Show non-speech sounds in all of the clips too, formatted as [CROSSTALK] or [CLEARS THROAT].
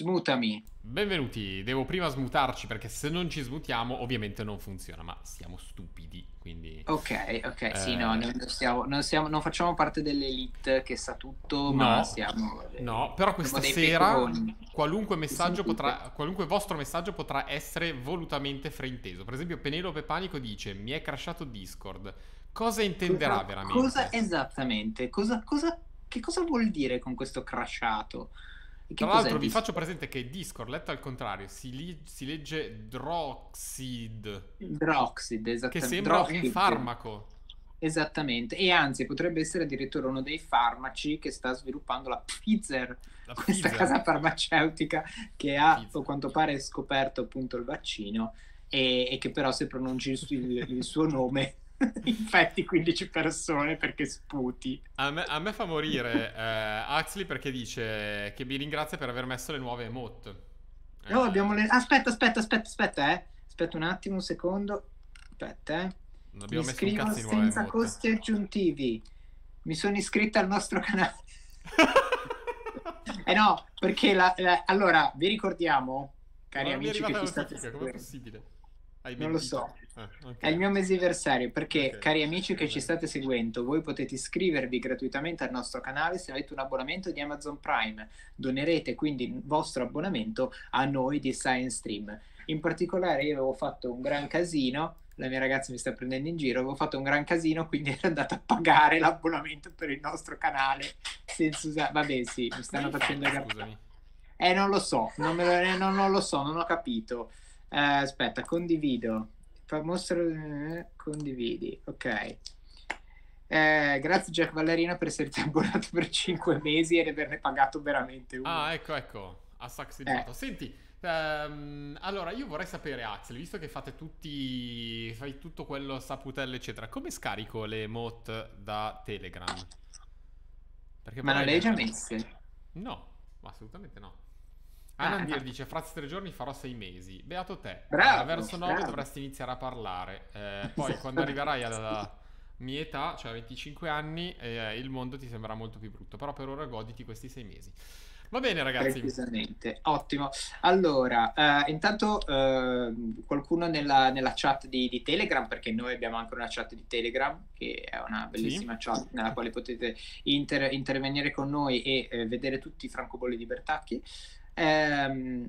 Smutami. Benvenuti, devo prima smutarci perché se non ci smutiamo ovviamente non funziona, ma siamo stupidi, quindi... Ok, ok, eh... sì, no, eh. non, siamo, non, siamo, non facciamo parte dell'elite che sa tutto, no, ma siamo... No, però questa sera qualunque, messaggio potrà, qualunque vostro messaggio potrà essere volutamente frainteso. Per esempio Penelope Panico dice, mi è crashato Discord. Cosa intenderà cosa, veramente? Cosa esattamente? Cosa, cosa, che cosa vuol dire con questo crashato? E Tra l'altro vi faccio presente che Discord letto al contrario si, li- si legge Droxid. Droxid, esattamente. Che sembra Droxid. un farmaco. Esattamente, e anzi potrebbe essere addirittura uno dei farmaci che sta sviluppando la Pfizer, la questa Pfizer. casa farmaceutica che ha, a quanto pare, scoperto appunto il vaccino e, e che però se pronunci il, il suo nome [LAUGHS] infetti 15 persone perché sputi. A me, a me fa morire [LAUGHS] eh, Axley perché dice che vi ringrazia per aver messo le nuove emote. Eh. No, abbiamo le... Aspetta, aspetta, aspetta, aspetta, eh. Aspetta un attimo, un secondo. Aspetta, eh. Non abbiamo Mi messo un cazzo di nuove senza emote. costi aggiuntivi. Mi sono iscritta al nostro canale. [LAUGHS] eh no, perché la, la... allora vi ricordiamo, cari Ma amici che ci state seguendo. Com'è possibile? non lo so. Ah, okay. È il mio mesiversario perché, okay. cari amici che ci state seguendo, voi potete iscrivervi gratuitamente al nostro canale se avete un abbonamento di Amazon Prime. Donerete quindi il vostro abbonamento a noi di Science Stream. In particolare io avevo fatto un gran casino, la mia ragazza mi sta prendendo in giro, avevo fatto un gran casino, quindi [LAUGHS] ero andato a pagare l'abbonamento per il nostro canale senza usare... Vabbè sì, mi stanno facendo... Scusami. Eh non lo so, non, lo, eh, non, non lo so, non ho capito. Uh, aspetta, condivido. mostro, eh, condividi, ok. Eh, grazie Jack Ballerina per esserti abbonato per 5 mesi ed averne pagato veramente uno. Ah, ecco, ecco, ha saxinato. Eh. Senti, ehm, allora io vorrei sapere, Axel, visto che fate tutti, fai tutto quello saputelle, eccetera, come scarico le emote da Telegram? Perché Ma non le hai già messe? No, assolutamente no. Anandir ah, dice: Fra tre giorni farò sei mesi. Beato te. Bravo, ah, verso 9 dovresti iniziare a parlare. Eh, poi [LAUGHS] quando arriverai alla mia età, cioè 25 anni, eh, il mondo ti sembrerà molto più brutto. Però per ora goditi questi sei mesi. Va bene, ragazzi. Precisamente, ottimo. Allora, eh, intanto eh, qualcuno nella, nella chat di, di, Telegram, perché noi abbiamo anche una chat di Telegram, che è una bellissima sì. chat nella quale potete inter- intervenire con noi e eh, vedere tutti i francobolli di Bertacchi ehm,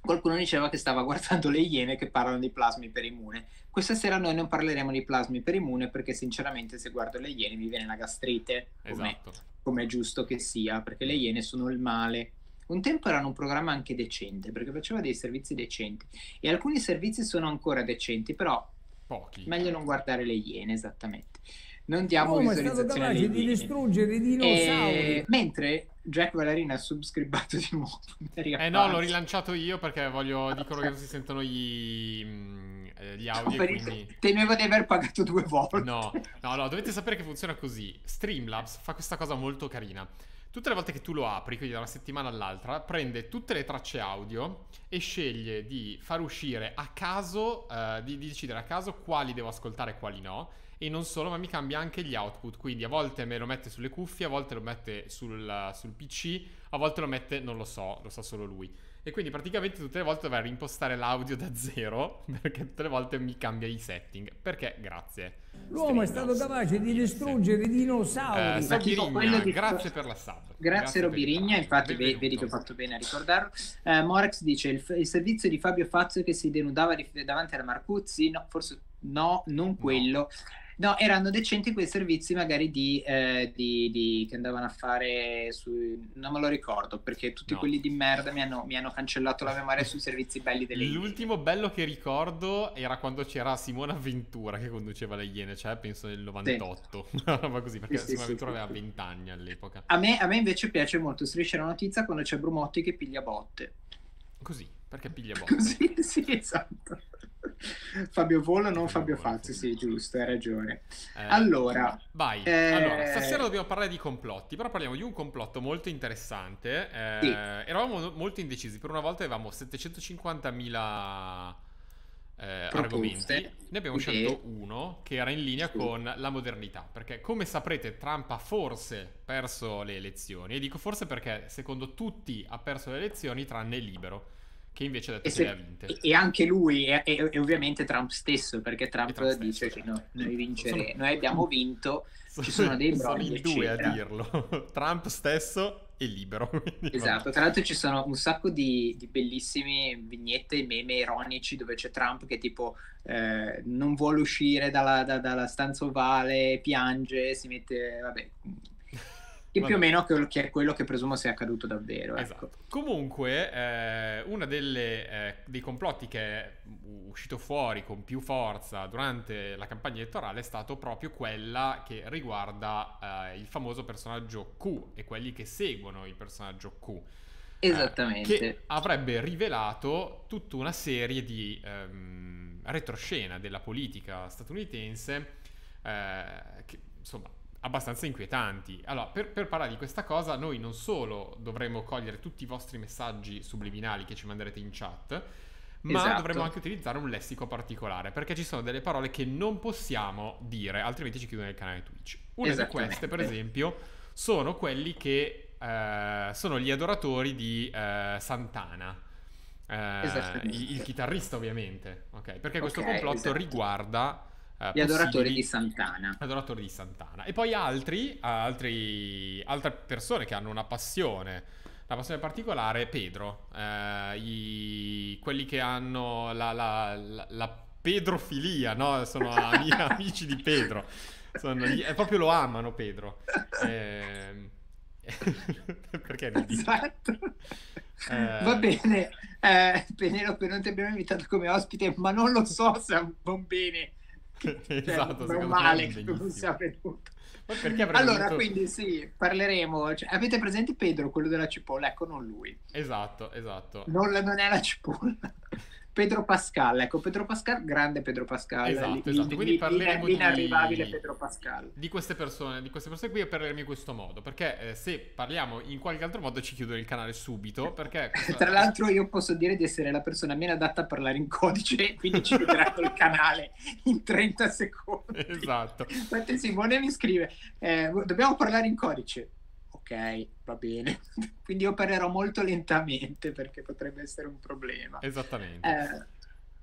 qualcuno diceva che stava [LAUGHS] guardando le iene che parlano di plasmi per immune. Questa sera noi non parleremo di plasmi per immune perché sinceramente se guardo le iene mi viene la gastrite, esatto. come è giusto che sia, perché le iene sono il male. Un tempo erano un programma anche decente, perché faceva dei servizi decenti e alcuni servizi sono ancora decenti, però Pochi. meglio non guardare le iene esattamente non diamo L'uomo visualizzazione è di distruggere i dinosauri. E... Eh, mentre Jack Valerina ha subscribato di nuovo. [LAUGHS] Eh no, l'ho rilanciato io perché voglio, ah, dicono che non si sentono gli, mm, eh, gli audio. No, quindi... Temevo di aver pagato due volte. No, no, no, dovete sapere che funziona così. Streamlabs fa questa cosa molto carina. Tutte le volte che tu lo apri, quindi da una settimana all'altra, prende tutte le tracce audio e sceglie di far uscire a caso, uh, di, di decidere a caso quali devo ascoltare e quali no e non solo, ma mi cambia anche gli output, quindi a volte me lo mette sulle cuffie, a volte lo mette sul, sul PC, a volte lo mette, non lo so, lo sa solo lui. E quindi praticamente tutte le volte dovrei rimpostare l'audio da zero, [LAUGHS] perché tutte le volte mi cambia i setting, perché grazie. L'uomo Stringa. è stato capace di distruggere i dinosauri. Eh, Sabirigna, di... grazie per la sub. Grazie, grazie Robirigna, infatti Benvenuto. vedi che ho fatto bene a ricordarlo. Eh, Morex dice, il, il, servizio di Fabio Fazio che si denudava di, davanti alla Marcuzzi? No, forse no, non quello. No. No, erano decenti quei servizi magari di, eh, di, di che andavano a fare su... Non me lo ricordo perché tutti no. quelli di merda mi hanno, mi hanno, cancellato la memoria sui servizi belli delle Iene. L'ultimo bello che ricordo era quando c'era Simona Ventura che conduceva le Iene, cioè penso nel 98, sì. una roba così, perché sì, Simona sì, Ventura aveva 20 anni all'epoca. A me, a me invece piace molto strisce la notizia quando c'è Brumotti che piglia botte. Così, perché piglia botte. Così, sì, esatto. Fabio Volo, non Fabio, Fabio Fazzi, sì, giusto, hai ragione. Eh, allora, vai. Eh... Allora, stasera dobbiamo parlare di complotti, però parliamo di un complotto molto interessante. Eh, sì. Eravamo molto indecisi, per una volta avevamo 750.000 eh, argomenti. Ne abbiamo okay. scelto uno che era in linea sì. con la modernità, perché come saprete Trump ha forse perso le elezioni, e dico forse perché secondo tutti ha perso le elezioni tranne Libero che invece ha detto se, che le ha vinte. E anche lui, e, ovviamente Trump stesso, perché Trump, Trump dice che no, noi vinceremo, sono... [LAUGHS] noi abbiamo vinto, ci sono dei brogli, Sono due a dirlo, [LAUGHS] Trump stesso e libero. [LAUGHS] Esatto, tra l'altro ci sono un sacco di, di bellissime vignette, meme ironici dove c'è Trump che tipo eh, non vuole uscire dalla, da, dalla stanza ovale, piange, si mette, vabbè, che più o meno che è quello che presumo sia accaduto davvero. Ecco. Esatto. Comunque, eh, uno eh, dei complotti che è uscito fuori con più forza durante la campagna elettorale è stato proprio quella che riguarda eh, il famoso personaggio Q e quelli che seguono il personaggio Q. Eh, Esattamente. che avrebbe rivelato tutta una serie di ehm, retroscena della politica statunitense eh, che, insomma abbastanza inquietanti. Allora, per, per, parlare di questa cosa, noi non solo dovremo cogliere tutti i vostri messaggi subliminali che ci manderete in chat, ma esatto. dovremo anche utilizzare un lessico particolare, perché ci sono delle parole che non possiamo dire, altrimenti ci chiudono il canale Twitch. Una di queste, per esempio, sono quelli che eh, sono gli adoratori di eh, Santana. Eh, il, il, chitarrista ovviamente okay? perché questo okay, complotto esatto. riguarda eh, gli adoratori di Santana. Adoratori di Santana. E poi altri, eh, altri, altre persone che hanno una passione una passione particolare Pedro, eh, i, quelli che hanno la, la, la, la pedrofilia, no? sono [LAUGHS] ami, amici di Pedro, sono, gli, proprio lo amano Pedro. Eh, [LAUGHS] perché ridi? Esatto. Eh... Va bene, eh, Penelope non ti abbiamo invitato come ospite, ma non lo so se va bene cioè, [LAUGHS] esatto, cioè, male che tu non sia venuto. allora, detto... quindi sì, parleremo. Cioè, avete presente Pedro, quello della cipolla? Ecco, non lui. Esatto, esatto. Non, non è la cipolla. Pedro Pascal, ecco Pedro Pascal, grande Pedro Pascal, esatto, il, esatto. Quindi parleremo inarrivabile di, Pedro Pascal. Di queste persone, di queste persone qui e parleremo in questo modo, perché eh, se parliamo in qualche altro modo ci chiudono il canale subito, perché [LAUGHS] questa... tra l'altro io posso dire di essere la persona meno adatta a parlare in codice, [LAUGHS] quindi ci chiuderanno il canale in 30 secondi. Esatto. Infatti Simone mi scrive, eh, dobbiamo parlare in codice ok, va bene. [LAUGHS] Quindi opererò molto lentamente perché potrebbe essere un problema. Esattamente. Eh.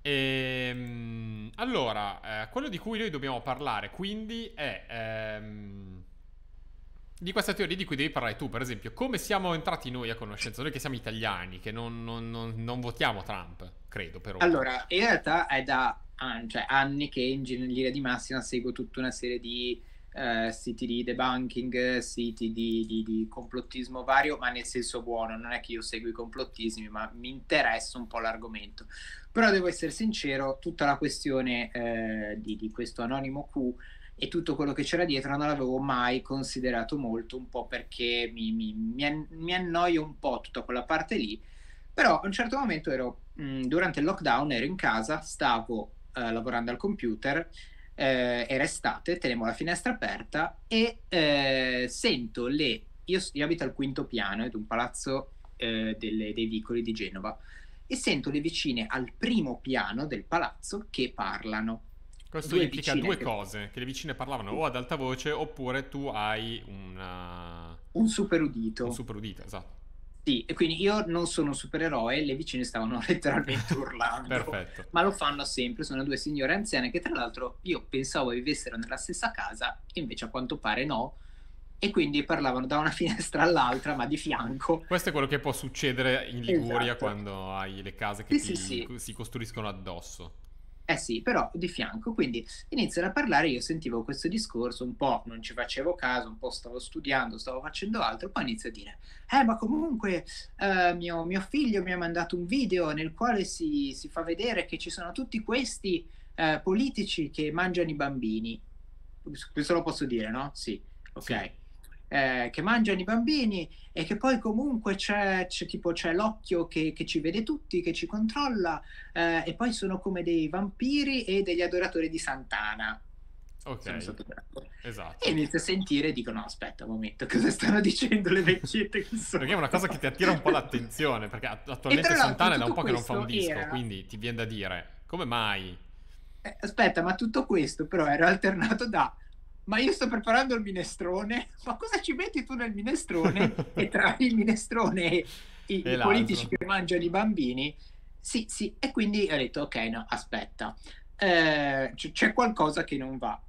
E, ehm, allora, eh, quello di cui noi dobbiamo parlare quindi è ehm, di questa teoria di cui devi parlare tu, per esempio, come siamo entrati noi a conoscenza, noi che siamo italiani, che non, non, non, non votiamo Trump, credo però. Allora, in realtà è da an- cioè, anni che in linea di massima seguo tutta una serie di eh, siti di debunking, siti di, di, di, complottismo vario, ma nel senso buono, non è che io seguo i complottismi, ma mi interessa un po' l'argomento. Però devo essere sincero, tutta la questione eh, di, di, questo anonimo Q e tutto quello che c'era dietro non l'avevo mai considerato molto, un po' perché mi, mi, mi, mi annoio un po' tutta quella parte lì, però a un certo momento ero, mh, mm, durante il lockdown ero in casa, stavo eh, lavorando al computer eh, era estate, tenevo la finestra aperta e eh, sento le... Io, io, abito al quinto piano ed un palazzo eh, delle, dei vicoli di Genova e sento le vicine al primo piano del palazzo che parlano. Questo due implica due che... cose, che le vicine parlavano o ad alta voce oppure tu hai una... un super udito. Un super udito, esatto. Sì, e quindi io non sono un supereroe, le vicine stavano [LAUGHS] letteralmente urlando. Perfetto. Ma lo fanno sempre, sono due signore anziane che tra l'altro io pensavo vivessero nella stessa casa, invece a quanto pare no. E quindi parlavano da una [LAUGHS] finestra all'altra, ma di fianco. Questo è quello che può succedere in Liguria esatto. quando hai le case che sì, sì, sì. si costruiscono addosso. Eh sì, però di fianco, quindi iniziano a parlare, io sentivo questo discorso, un po' non ci facevo caso, un po' stavo studiando, stavo facendo altro, poi inizio a dire, eh ma comunque eh, mio, mio, figlio mi ha mandato un video nel quale si, si fa vedere che ci sono tutti questi eh, politici che mangiano i bambini. Questo lo posso dire, no? Sì, ok. Sì eh, che mangiano i bambini e che poi comunque c'è, c'è, tipo, c'è l'occhio che, che, ci vede tutti, che ci controlla eh, e poi sono come dei vampiri e degli adoratori di Sant'Ana. Ok, esatto. E inizio a sentire e dico: No, aspetta un momento, cosa stanno dicendo le vecchiette? perché è una cosa che ti attira un po' l'attenzione. Perché attualmente Santana è da un po' che non fa un disco, era... quindi ti viene da dire: Come mai? Eh, aspetta, ma tutto questo però era alternato da ma io sto preparando il minestrone, [LAUGHS] ma cosa ci metti tu nel minestrone? e tra il minestrone e, i, e i politici che mangiano i bambini, sì, sì, e quindi ho detto, ok, no, aspetta, eh, c- c'è qualcosa che non va.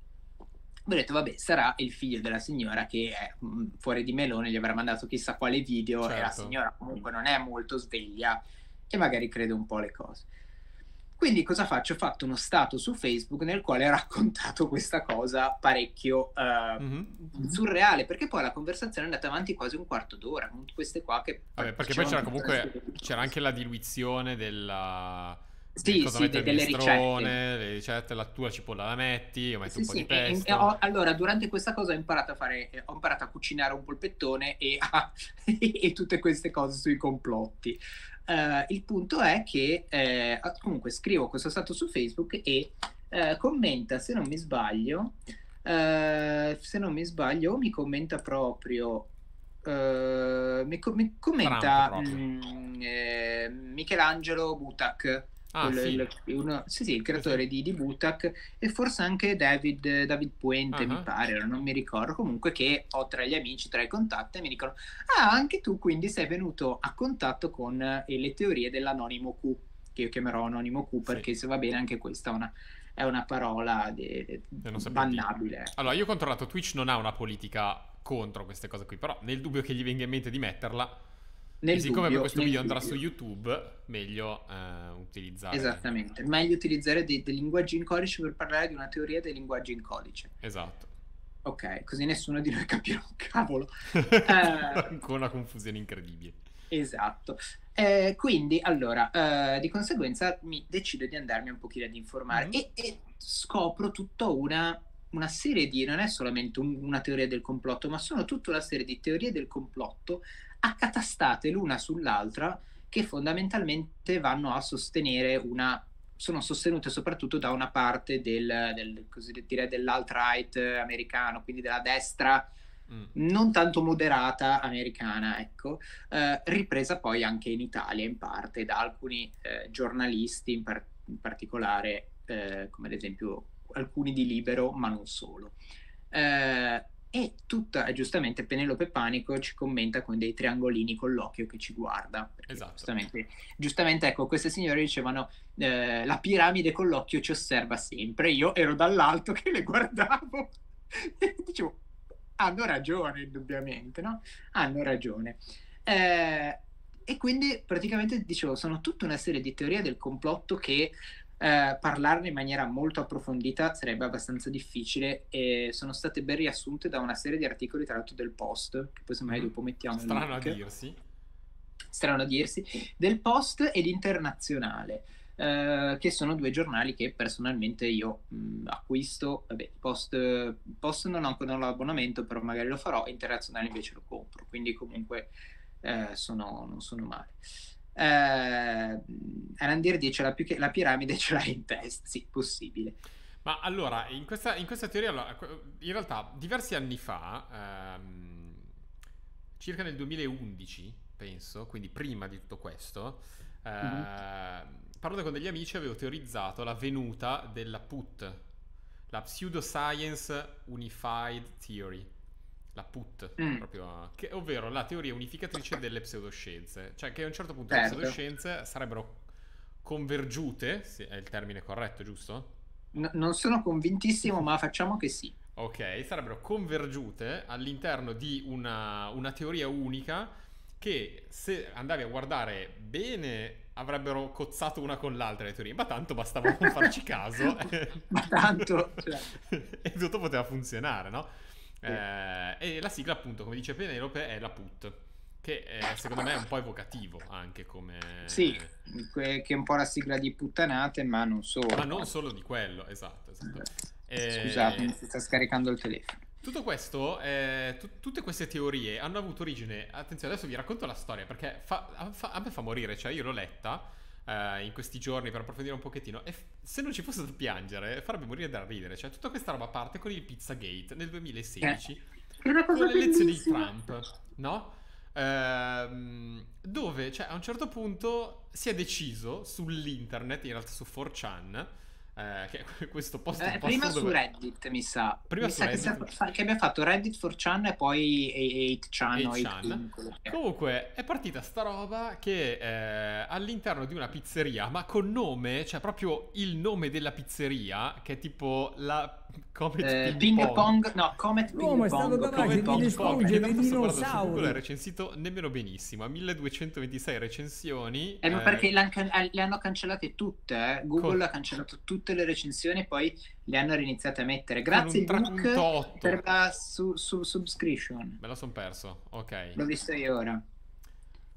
Ho detto, vabbè, sarà il figlio della signora che è mm, fuori di melone, gli avrà mandato chissà quale video certo. e la certo. signora comunque non è molto sveglia e magari crede un po' le cose. Quindi cosa faccio? Ho fatto uno stato su Facebook nel quale ho raccontato questa cosa parecchio uh, mm-hmm. surreale, perché poi la conversazione è andata avanti quasi un quarto d'ora con queste qua che... Vabbè, perché poi c'era comunque, c'era anche la diluizione della... Sì, cosa sì, delle ricette. Le ricette, la tua cipolla la metti, io metto sì, un po' di pesto. E, e ho, allora, durante questa cosa ho imparato a fare, eh, ho imparato a cucinare un polpettone e, a, [LAUGHS] e tutte queste cose sui complotti. Eh, il punto è che eh, comunque scrivo questo stato su Facebook e eh, commenta, se non mi sbaglio, eh, se non mi sbaglio, mi commenta proprio eh, mi, co- mi, commenta mh, mm, Michelangelo Butak Ah, il, sì. Il, uno, sì, sì, il creatore di, di Butak e forse anche David, David Puente, uh-huh. mi pare, non mi ricordo. Comunque, che ho tra gli amici, tra i contatti, e mi dicono: Ah, anche tu quindi sei venuto a contatto con eh, le teorie dell'anonimo Q, che io chiamerò anonimo Q perché sì. se va bene anche questa è una, è una parola de, de bannabile. Allora, io ho controllato, Twitch non ha una politica contro queste cose qui, però nel dubbio che gli venga in mente di metterla nel e siccome dubbio, questo video andrà su YouTube, meglio eh, utilizzare... Esattamente, meglio utilizzare dei, dei, linguaggi in codice per parlare di una teoria dei linguaggi in codice. Esatto. Ok, così nessuno di noi [LAUGHS] capirà un cavolo. [LAUGHS] eh... Con una confusione incredibile. Esatto. Eh, quindi, allora, eh, di conseguenza mi decido di andarmi un pochino ad informare mm-hmm. e, e, scopro tutta una una serie di, non è solamente un, una teoria del complotto, ma sono tutta una serie di teorie del complotto accatastate l'una sull'altra che fondamentalmente vanno a sostenere una sono sostenute soprattutto da una parte del, del cosiddetto dell'alt-right americano, quindi della destra mm. non tanto moderata americana, ecco, eh, ripresa poi anche in Italia in parte da alcuni eh, giornalisti, in, par- in particolare eh, come ad esempio alcuni di libero, ma non solo. Eh, e tutta, giustamente Penelope Panico ci commenta con dei triangolini con l'occhio che ci guarda. Esatto. Giustamente, giustamente, ecco, queste signore dicevano eh, la piramide con l'occhio ci osserva sempre. Io ero dall'alto che le guardavo [LAUGHS] e dicevo, hanno ragione, indubbiamente, no? Hanno ragione. Eh, e quindi praticamente dicevo, sono tutta una serie di teorie del complotto che eh, parlarne in maniera molto approfondita sarebbe abbastanza difficile e sono state ben riassunte da una serie di articoli tra l'altro del post, che poi semmai mm. Mm-hmm. dopo mettiamo. Strano a dirsi. Strano a dirsi, del post ed internazionale. Uh, che sono due giornali che personalmente io mh, mm, acquisto, vabbè, post, post non ho ancora l'abbonamento, però magari lo farò, internazionale invece lo compro, quindi comunque uh, sono, non sono male eh, Alandir dice la, che, la piramide ce l'hai in testa, sì, possibile. Ma allora, in questa, in questa teoria, in realtà, diversi anni fa, ehm, circa nel 2011, penso, quindi prima di tutto questo, eh, mm-hmm. parlando con degli amici avevo teorizzato la venuta della PUT, la Pseudoscience Unified Theory, la PUT, mm. proprio, che, ovvero la teoria unificatrice delle pseudoscienze, cioè che a un certo punto certo. le pseudoscienze sarebbero convergiute, se è il termine corretto, giusto? No, non sono convintissimo, ma facciamo che sì. Ok, sarebbero convergiute all'interno di una, una teoria unica che se andavi a guardare bene avrebbero cozzato una con l'altra le teorie, ma tanto bastava non farci [LAUGHS] caso. ma tanto... Cioè... [LAUGHS] e tutto poteva funzionare, no? Eh, e la sigla, appunto, come dice Penelope, è la put. Che è, eh, secondo me è un po' evocativo anche come. Sì, che è un po' la sigla di puttanate, ma non solo. Ma non solo di quello, esatto. esatto. Eh, Scusate, eh... mi sta scaricando il telefono. Tutto questo, eh, t- tutte queste teorie hanno avuto origine. Attenzione, adesso vi racconto la storia perché fa, fa, a me fa morire, cioè io l'ho letta eh, in questi giorni per approfondire un pochettino e f- se non ci fosse da piangere farebbe morire da ridere, cioè tutta questa roba parte con il Pizzagate nel 2016 eh, con le elezioni di Trump, no? Ehm, dove cioè, a un certo punto si è deciso sull'internet, in realtà su 4chan, eh, che, [LAUGHS] questo post, eh, prima su dove... Reddit mi sa prima mi su sa Reddit. Che, sia, che abbia fatto Reddit for chan e poi 8chan, 8chan. 8 comunque è partita sta roba che eh, all'interno di una pizzeria ma con nome cioè proprio il nome della pizzeria che è tipo la Comet eh, ping, ping pong. pong. no, Comet L'uomo Ping Pong. L'uomo è stato capace pong. distruggere i dinosauri. Google è recensito nemmeno benissimo, ha 1226 recensioni. Eh, ma eh, perché eh, le hanno cancellate tutte, eh. Google Con... ha cancellato tutte le recensioni e poi le hanno riniziate a mettere. Grazie Luke per la su, su, subscription. Me la sono perso, ok. L'ho visto io ora.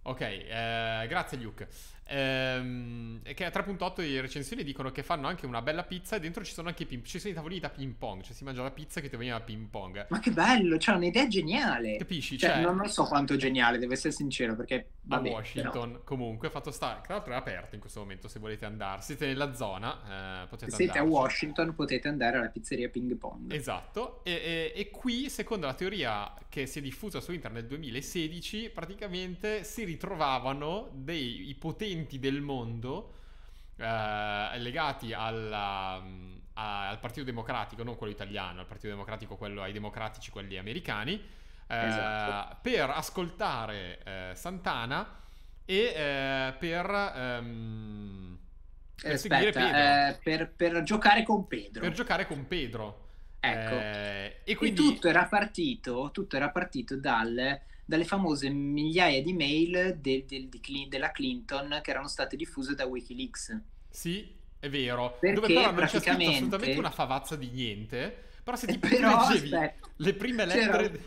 Ok, eh, grazie Luke. Ehm, che a 3.8 le recensioni dicono che fanno anche una bella pizza e dentro ci sono anche i ping, ci sono i tavolini da ping pong, cioè si mangia la pizza che ti veniva ping pong. Ma che bello, cioè un'idea geniale. Capisci? Cioè, cioè... non so quanto geniale, devo essere sincero, perché... a Washington però... comunque, fatto sta, tra l'altro è aperto in questo momento se volete andare, siete nella zona, eh, potete andare. Se siete andarci. a Washington potete andare alla pizzeria ping pong. Esatto, e, e, e qui secondo la teoria che si è diffusa su internet nel 2016, praticamente si ritrovavano dei potenti eventi del mondo eh, legati alla, mm, a, al Partito Democratico, non quello italiano, al Partito Democratico, quello ai democratici, quelli americani, eh, esatto. per ascoltare eh, Santana e eh, per... Ehm, per, eh, Aspetta, eh, per, per, giocare con Pedro. Per giocare con Pedro. Ecco. Eh, e quindi... E tutto, era partito, tutto era partito dal dalle famose migliaia di mail del, del, di Cl- della Clinton che erano state diffuse da Wikileaks. Sì, è vero. Perché Dove però non praticamente... c'è assolutamente una favazza di niente, però se ti [LAUGHS] però, leggevi le prime lettere... C'era...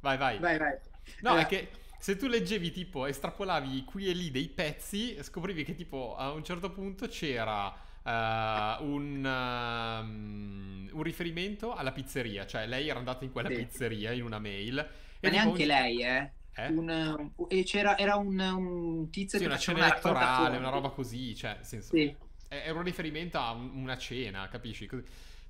Vai, vai. Vai, vai. No, allora... è che se tu leggevi tipo, estrapolavi qui e lì dei pezzi, scoprivi che tipo a un certo punto c'era uh, un, um, un, riferimento alla pizzeria, cioè lei era andata in quella sì. pizzeria in una mail. Ma e neanche lei, eh. eh? Un, eh, e c'era, era un, un tizio sì, che una cena elettorale, una roba così, cioè, senso, sì. era un riferimento a una cena, capisci?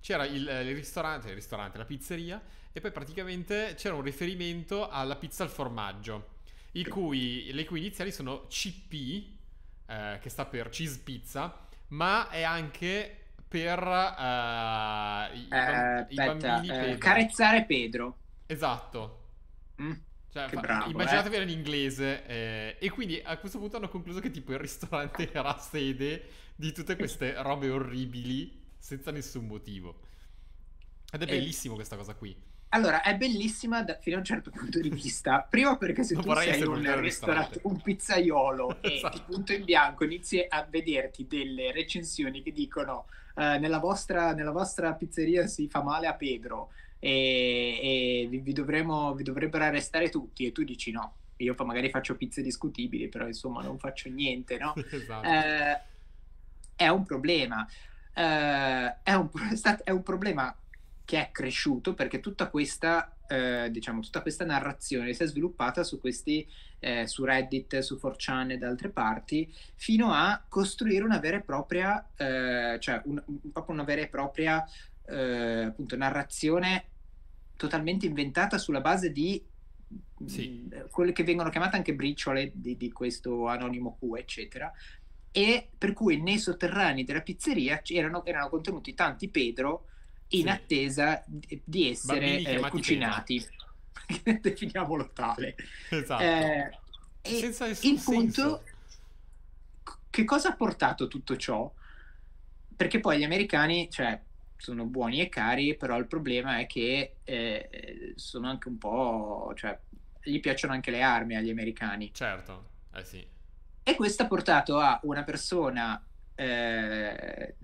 c'era il, eh, il, ristorante, il, ristorante, la pizzeria, e poi praticamente c'era un riferimento alla pizza al formaggio, cui, le cui iniziali sono CP, eh, che sta per cheese pizza, ma è anche per uh, i, eh, bamb- i aspetta, bambini eh, Pedro. carezzare Pedro. Esatto. Mm. Cioè, fa- bravo, immaginatevi eh. in inglese. Eh, e quindi a questo punto hanno concluso che tipo il ristorante [LAUGHS] era sede di tutte queste robe orribili senza nessun motivo. Ed è e... bellissimo questa cosa qui. Allora, è bellissima da, fino a un certo punto di vista. [LAUGHS] Prima perché se non tu sei un, ristorante, un pizzaiolo [LAUGHS] e ti esatto. punto in bianco inizi a vederti delle recensioni che dicono eh, nella, vostra, nella, vostra, pizzeria si fa male a Pedro e, e vi, vi, dovremo, vi dovrebbero arrestare tutti e tu dici no. Io magari faccio pizze discutibili, però insomma non faccio niente, no? [LAUGHS] esatto. eh, è un problema. Eh, è, un, è un problema che è cresciuto perché tutta questa, eh, diciamo, tutta questa narrazione si è sviluppata su, questi, eh, su Reddit, su 4chan e da altre parti, fino a costruire una vera e propria, eh, cioè un, proprio una vera e propria eh, appunto, narrazione totalmente inventata sulla base di sì. Mm, quelle che vengono chiamate anche briciole di, di questo anonimo Q, eccetera, e per cui nei sotterranei della pizzeria erano, erano contenuti tanti Pedro in sì. attesa di essere eh, cucinati. [LAUGHS] Definiamolo tale. Esatto. Eh, e Senza il punto, che cosa ha portato tutto ciò? Perché poi gli americani, cioè, sono buoni e cari, però il problema è che eh, sono anche un po'... Cioè, gli piacciono anche le armi agli americani. Certo, eh sì. E questo ha portato a una persona eh,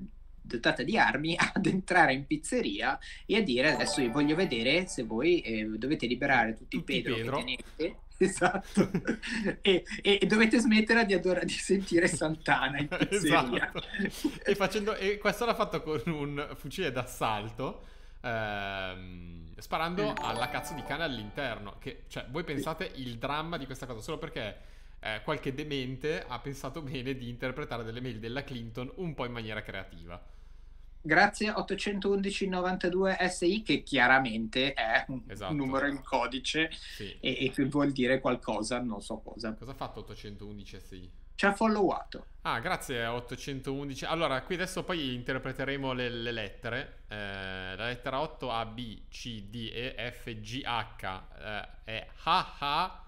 dotata di armi [LAUGHS] ad entrare in pizzeria e a dire adesso io voglio vedere se voi eh, dovete liberare tutti, tutti i pedro, pedro. Tenete, [LAUGHS] esatto e, e, dovete smettere di, adora- di sentire Santana in [LAUGHS] pizzeria esatto. e, facendo, e questo l'ha fatto con un fucile d'assalto ehm, sparando mm. alla cazzo di cane all'interno che, cioè voi pensate il dramma di questa cosa solo perché eh, qualche demente ha pensato bene di interpretare delle mail della Clinton un po' in maniera creativa. Grazie 811 92 SI che chiaramente è un esatto, numero in codice sì. e, che vuol dire qualcosa, non so cosa. Cosa ha fatto 811 SI? Ci ha followato. Ah, grazie 811. Allora, qui adesso poi interpreteremo le, le lettere. Eh, la lettera 8 A, B, C, D, E, F, G, H, eh, è H, H,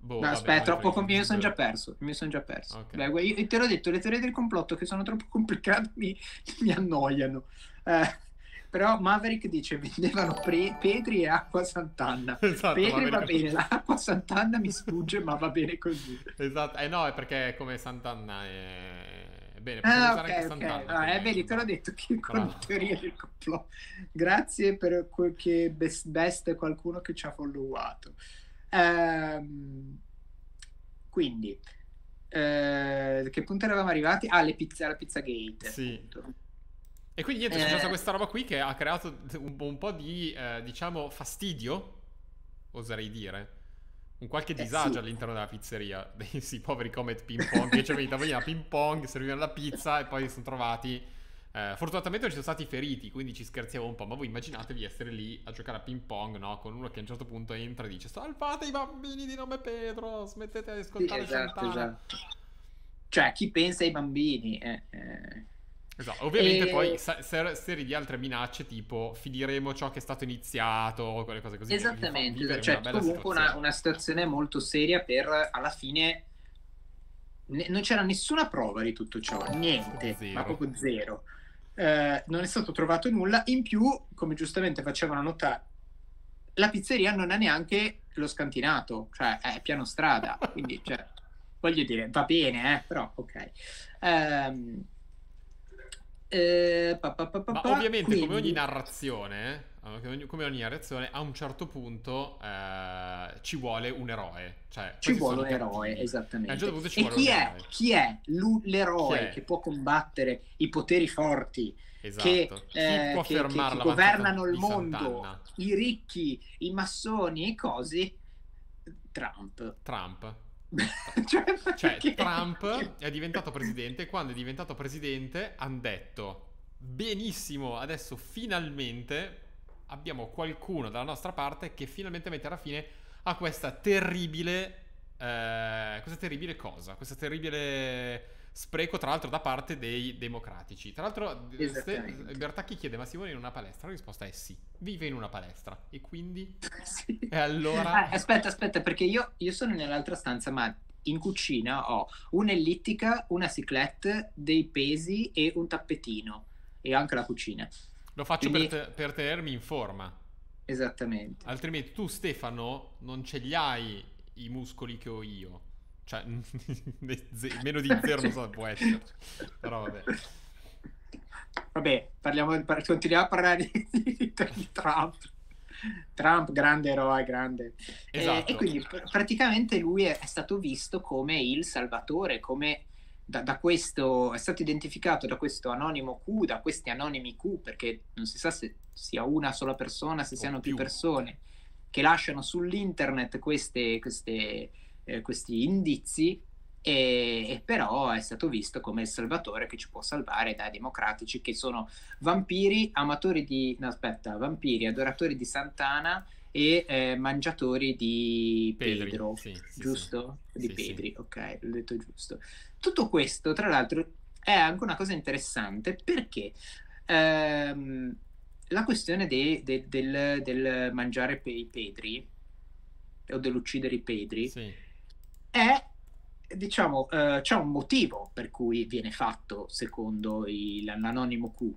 Boh, no, vabbè, aspetta, troppo com- mi sono già perso. Mi sono già perso. Okay. Beh, io, te l'ho detto, le teorie del complotto che sono troppo complicate mi, [LAUGHS] mi annoiano. Eh, però Maverick dice vendevano pre- Petri e acqua Sant'Anna. [LAUGHS] Esatto, Petri va bene, così. l'acqua Sant'Anna mi sfugge, ma va bene così. [LAUGHS] Esatto, eh no, è perché come Sant'Anna è... Bene, ah, ok, anche okay. Ah, eh, vedi, te l'ho detto che con Bravo. teoria del complotto. Grazie per quel che best, best qualcuno che ci ha followato. Ehm, quindi, eh, che punto eravamo arrivati? Ah, le pizza, alla pizza gate. Sì. E quindi niente, è successa eh... questa roba qui che ha creato un, un po' di, eh, diciamo, fastidio, oserei dire. Un qualche eh, disagio sì. all'interno della pizzeria. [LAUGHS] Dei sì, poveri Comet Ping Pong, che cioè venivano a ping pong, servivano la pizza e poi si sono trovati eh, fortunatamente non ci sono stati feriti, quindi ci scherziamo un po', ma voi immaginatevi essere lì a giocare a ping pong, no? Con uno che a un certo punto entra e dice salvate i bambini di nome Pedro, smettete di ascoltare sì, esatto, esatto. Cioè, chi pensa ai bambini? Eh, eh. Esatto. Ovviamente e... poi ser- serie di altre minacce tipo finiremo ciò che è stato iniziato, quelle cose così. Esattamente, esatto. cioè una comunque situazione. Una, una situazione molto seria per alla fine ne- non c'era nessuna prova di tutto ciò, niente, zero. ma proprio zero eh, non è stato trovato nulla. In più, come giustamente facevano notare, la pizzeria non ha neanche lo scantinato, cioè è piano strada, [LAUGHS] quindi cioè, voglio dire, va bene, eh, però ok. Ehm, eh, pa, pa, pa, ovviamente, quindi... come ogni narrazione eh, allora, ogni, come ogni reazione, a un certo punto eh, ci vuole un eroe. Cioè, ci vuole un eroe, cattivi. esattamente. Eh, a un certo punto ci e vuole chi, un è, eroe. chi è l'eroe chi è? che può combattere i poteri forti? Esatto. Che, eh, che, che, che governano il mondo, Sant'Anna? i ricchi, i massoni, e cosi, Trump. Trump. [LAUGHS] cioè, cioè Trump è diventato presidente e quando è diventato presidente hanno detto benissimo, adesso finalmente abbiamo qualcuno dalla nostra parte che finalmente mette alla fine a questa terribile, eh, questa terribile cosa, questo terribile spreco tra l'altro da parte dei democratici. Tra l'altro Bertacchi chiede ma si vuole in una palestra? La risposta è sì, vive in una palestra e quindi... [LAUGHS] Sì. E allora... Ah, aspetta, aspetta, perché io, io sono nell'altra stanza ma in cucina ho un'ellittica, una ciclette, dei pesi e un tappetino e anche la cucina. Lo faccio Quindi... per, te- per tenermi in forma. Esattamente. Altrimenti tu Stefano non ce li hai i muscoli che ho io. Cioè, [LAUGHS] meno di zero non so, può essere. Però vabbè. Vabbè, parliamo, par- continuiamo a parlare di, di, Trump. Trump, grande eroe, grande. Esatto. Eh, e esatto. quindi pr- praticamente lui è, è, stato visto come il salvatore, come da, da, questo, è stato identificato da questo anonimo Q, da questi anonimi Q, perché non si sa se sia una sola persona, se siano più, più persone, che lasciano sull'internet queste, queste, eh, questi indizi, e, e, però è stato visto come il salvatore che ci può salvare dai democratici che sono vampiri, amatori di... no aspetta, vampiri, adoratori di Santana, e eh, mangiatori di Pedri, Pedro, sì, giusto? Sì, di sì, Pedri, ok, l'ho detto giusto. Tutto questo, tra l'altro, è anche una cosa interessante perché ehm, la questione de, de, del, del, mangiare i Pedri o dell'uccidere i Pedri è diciamo eh, c'è un motivo per cui viene fatto secondo il, l'anonimo Q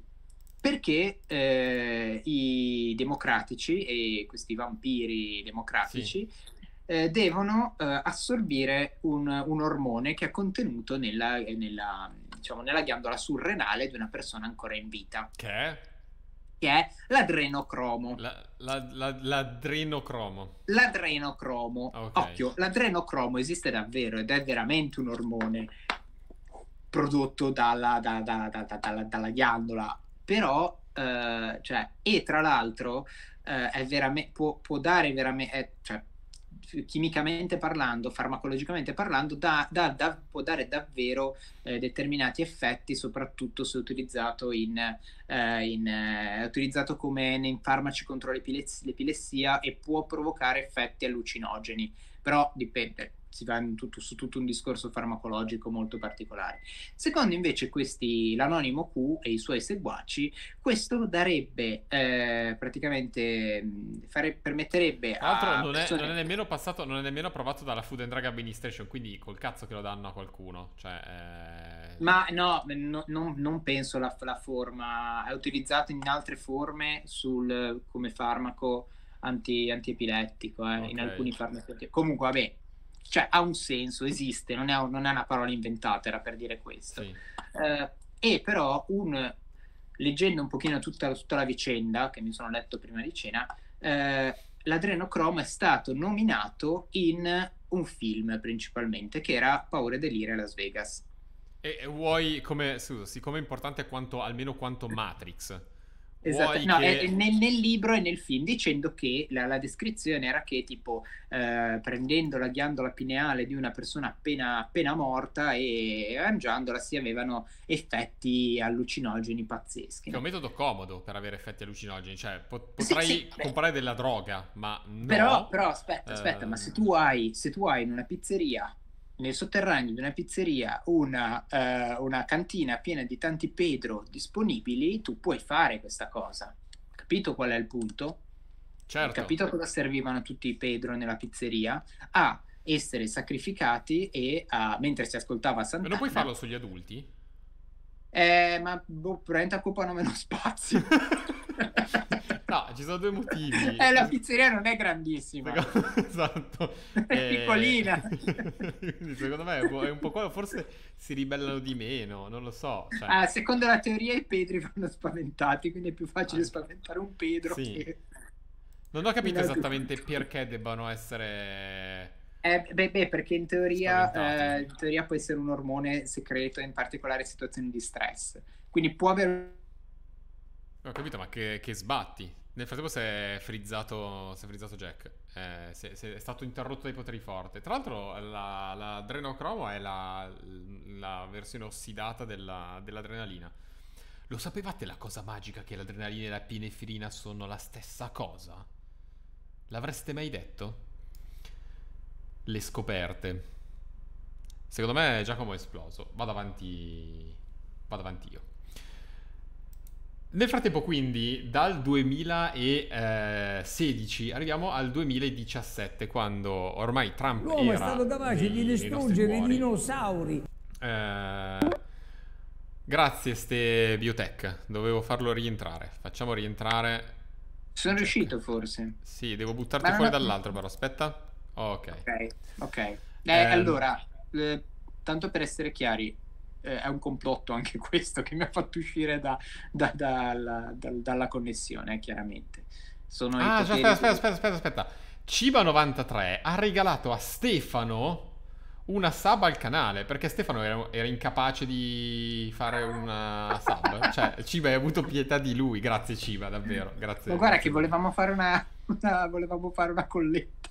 perché eh, i democratici e questi vampiri democratici sì. eh, devono eh, assorbire un, un, ormone che è contenuto nella, eh, nella, diciamo, nella, ghiandola surrenale di una persona ancora in vita. Che è? Che è l'adrenocromo. La, la, la, l'adrenocromo. L'adrenocromo. Okay. Occhio, l'adrenocromo esiste davvero ed è veramente un ormone prodotto dalla, da, da, da, dalla ghiandola però eh, cioè, e tra l'altro eh, verame- può, può, dare veramente, cioè, chimicamente parlando, farmacologicamente parlando, da, da, da, può dare davvero eh, determinati effetti, soprattutto se utilizzato, in, eh, in, eh, utilizzato come in farmaci contro l'epilessia, l'epilessia e può provocare effetti allucinogeni. Però dipende, si va tutto, su tutto un discorso farmacologico molto particolare. Secondo invece questi, l'anonimo Q e i suoi seguaci, questo darebbe eh, praticamente, fare, permetterebbe Tra l'altro non, persone... non, è nemmeno passato, non è nemmeno approvato dalla Food and Drug Administration, quindi col cazzo che lo danno a qualcuno. Cioè, eh... Ma no, no non, non, penso la, la forma, è utilizzato in altre forme sul, come farmaco anti, antiepilettico, eh, okay. in alcuni farmaci. Comunque, vabbè, cioè ha un senso, esiste, non è, non è una parola inventata, era per dire questo. Sì. Eh, e però un, leggendo un pochino tutta, tutta, la vicenda, che mi sono letto prima di cena, eh, l'adrenocromo è stato nominato in un film principalmente, che era Paura e Delire a Las Vegas. E vuoi, come, scusa, siccome è importante quanto, almeno quanto Matrix... Esatto, no, che... nel, nel, libro e nel film dicendo che la, la descrizione era che tipo eh, prendendo la ghiandola pineale di una persona appena, appena morta e mangiandola si avevano effetti allucinogeni pazzeschi. Che è un metodo comodo per avere effetti allucinogeni, cioè pot- potrai sì, sì, eh. comprare beh. della droga, ma no. Però, però aspetta, aspetta, uh... ma ehm. se tu, hai, se tu hai in una pizzeria nel sotterraneo di una pizzeria una, uh, una cantina piena di tanti Pedro disponibili, tu puoi fare questa cosa. Capito qual è il punto? Certo. Capito cosa servivano tutti i Pedro nella pizzeria? A essere sacrificati e a, mentre si ascoltava Santana... Ma non puoi farlo sugli adulti? Eh, ma boh, probabilmente occupano meno spazio. [LAUGHS] No, ci sono due motivi. [LAUGHS] Eh, la pizzeria non è grandissima. Secondo... [LAUGHS] Esatto. [LAUGHS] È eh... piccolina. Quindi secondo me è un po' quello, forse si ribellano di meno, non lo so. Cioè... Ah, secondo la teoria i pedri vanno spaventati, quindi è più facile ah. spaventare un pedro sì. che... Non ho capito esattamente perché debbano essere... Eh, beh, beh, perché in teoria, eh, in teoria può essere un ormone secreto in particolari situazioni di stress. Quindi può avere... Ho capito, ma che, che sbatti? Nel frattempo si è frizzato, si è frizzato Jack, eh, si è, si è, stato interrotto dai poteri forti. Tra l'altro la, la drenocromo è la, la versione ossidata della, dell'adrenalina. Lo sapevate la cosa magica che l'adrenalina e la pinefrina sono la stessa cosa? L'avreste mai detto? Le scoperte. Secondo me Giacomo è esploso. Vado avanti... Vado avanti io. Nel frattempo, quindi, dal 2016 eh, arriviamo al 2017, quando ormai Trump L'uomo è stato capace di distruggere i dinosauri. Eh, grazie, ste biotech. Dovevo farlo rientrare. Facciamo rientrare. Sono Check. riuscito, forse. Sì, devo buttarti Ma fuori ho... dall'altro, però. Aspetta. Ok. Ok. okay. Eh, ehm. eh, allora, tanto per essere chiari, eh, è un complotto anche [LAUGHS] questo che mi ha fatto uscire da, da, da, la, dalla connessione, chiaramente. Sono ah, aspetta, aspetta, aspetta, aspetta, aspetta. Ciba93 ha regalato a Stefano una sub al canale perché Stefano era, era incapace di fare una sub. cioè, Ciba hai avuto pietà di lui. Grazie, Ciba, davvero. Grazie. Ma guarda, grazie. che volevamo fare una, una, volevamo fare una colletta.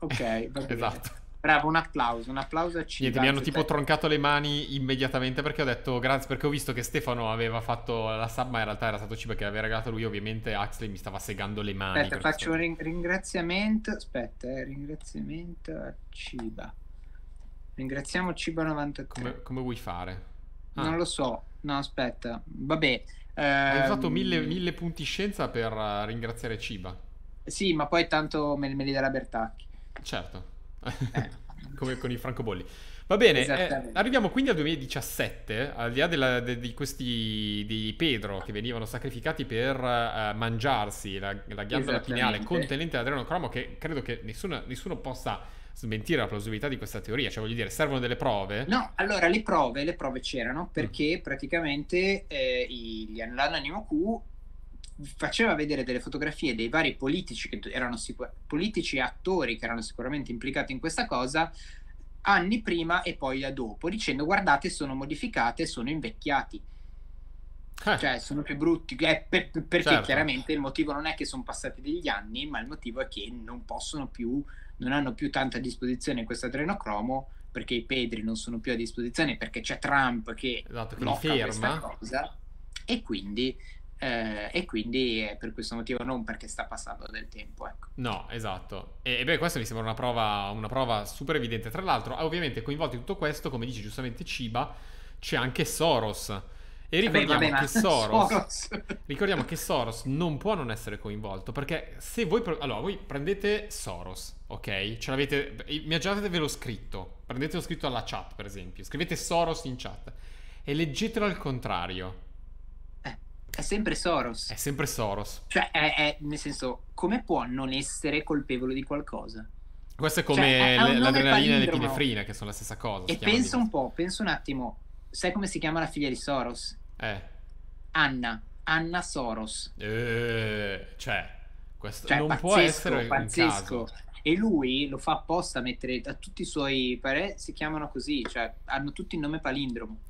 Ok, va [LAUGHS] bene. esatto. Bravo, un applauso, un applauso a Niente, mi hanno cioè, tipo cioè. troncato le mani immediatamente perché ho detto grazie, perché ho visto che Stefano aveva fatto la sub, ma in realtà era stato Ciba che aveva regalato lui, ovviamente Axley mi stava segando le mani. Aspetta, faccio un ringraziamento, aspetta, eh, ringraziamento a Ciba. Ringraziamo Ciba93. Come, come, vuoi fare? Ah. Non lo so, no aspetta, vabbè. Ehm... Hai fatto mille, mille, punti scienza per eh, ringraziare Ciba. Sì, ma poi tanto me, me li darà Bertacchi. Certo. Eh, [LAUGHS] come con i francobolli. Va bene, eh, arriviamo quindi al 2017, al di là della, de, di questi di Pedro che venivano sacrificati per uh, mangiarsi la, la ghiandola pineale contenente l'adrenocromo, che credo che nessuna, nessuno possa smentire la plausibilità di questa teoria, cioè voglio dire, servono delle prove? No, allora le prove, le prove c'erano mm. perché mm. praticamente eh, gli, l'anonimo Q faceva vedere delle fotografie dei vari politici, che erano sicur- politici e attori che erano sicuramente implicati in questa cosa anni prima e poi da dopo, dicendo guardate sono modificate, sono invecchiati. Eh. Cioè, sono più brutti eh, per, perché certo. chiaramente il motivo non è che sono passati degli anni, ma il motivo è che non possono più, non hanno più tanta a disposizione questo adrenocromo perché i pedri non sono più a disposizione perché c'è Trump che esatto, blocca ferma. questa cosa e quindi eh, e quindi è per questo motivo non perché sta passando del tempo. Ecco. No, esatto. E, e beh, questa mi sembra una prova, una prova super evidente. Tra l'altro, ovviamente coinvolto in tutto questo, come dice giustamente Ciba, c'è anche Soros. E ricordiamo, vabbè, vabbè, che [LAUGHS] Soros, Soros. ricordiamo che Soros non può non essere coinvolto perché se voi, allora, voi prendete Soros, ok? Ce l'avete, immaginatevelo scritto, prendetelo scritto alla chat per esempio, scrivete Soros in chat e leggetelo al contrario è sempre Soros. È sempre Soros. Cioè, è, è, nel senso, come può non essere colpevole di qualcosa? Questo è come cioè, è, l'adrenalina e l'epinefrina, che sono la stessa cosa. E pensa un po', pensa un attimo, sai come si chiama la figlia di Soros? Eh. Anna. Anna Soros. Eh, cioè, questo cioè, non pazzesco, può essere pazzesco. E lui lo fa apposta a mettere a tutti i suoi pare si chiamano così, cioè hanno tutti il nome palindromo.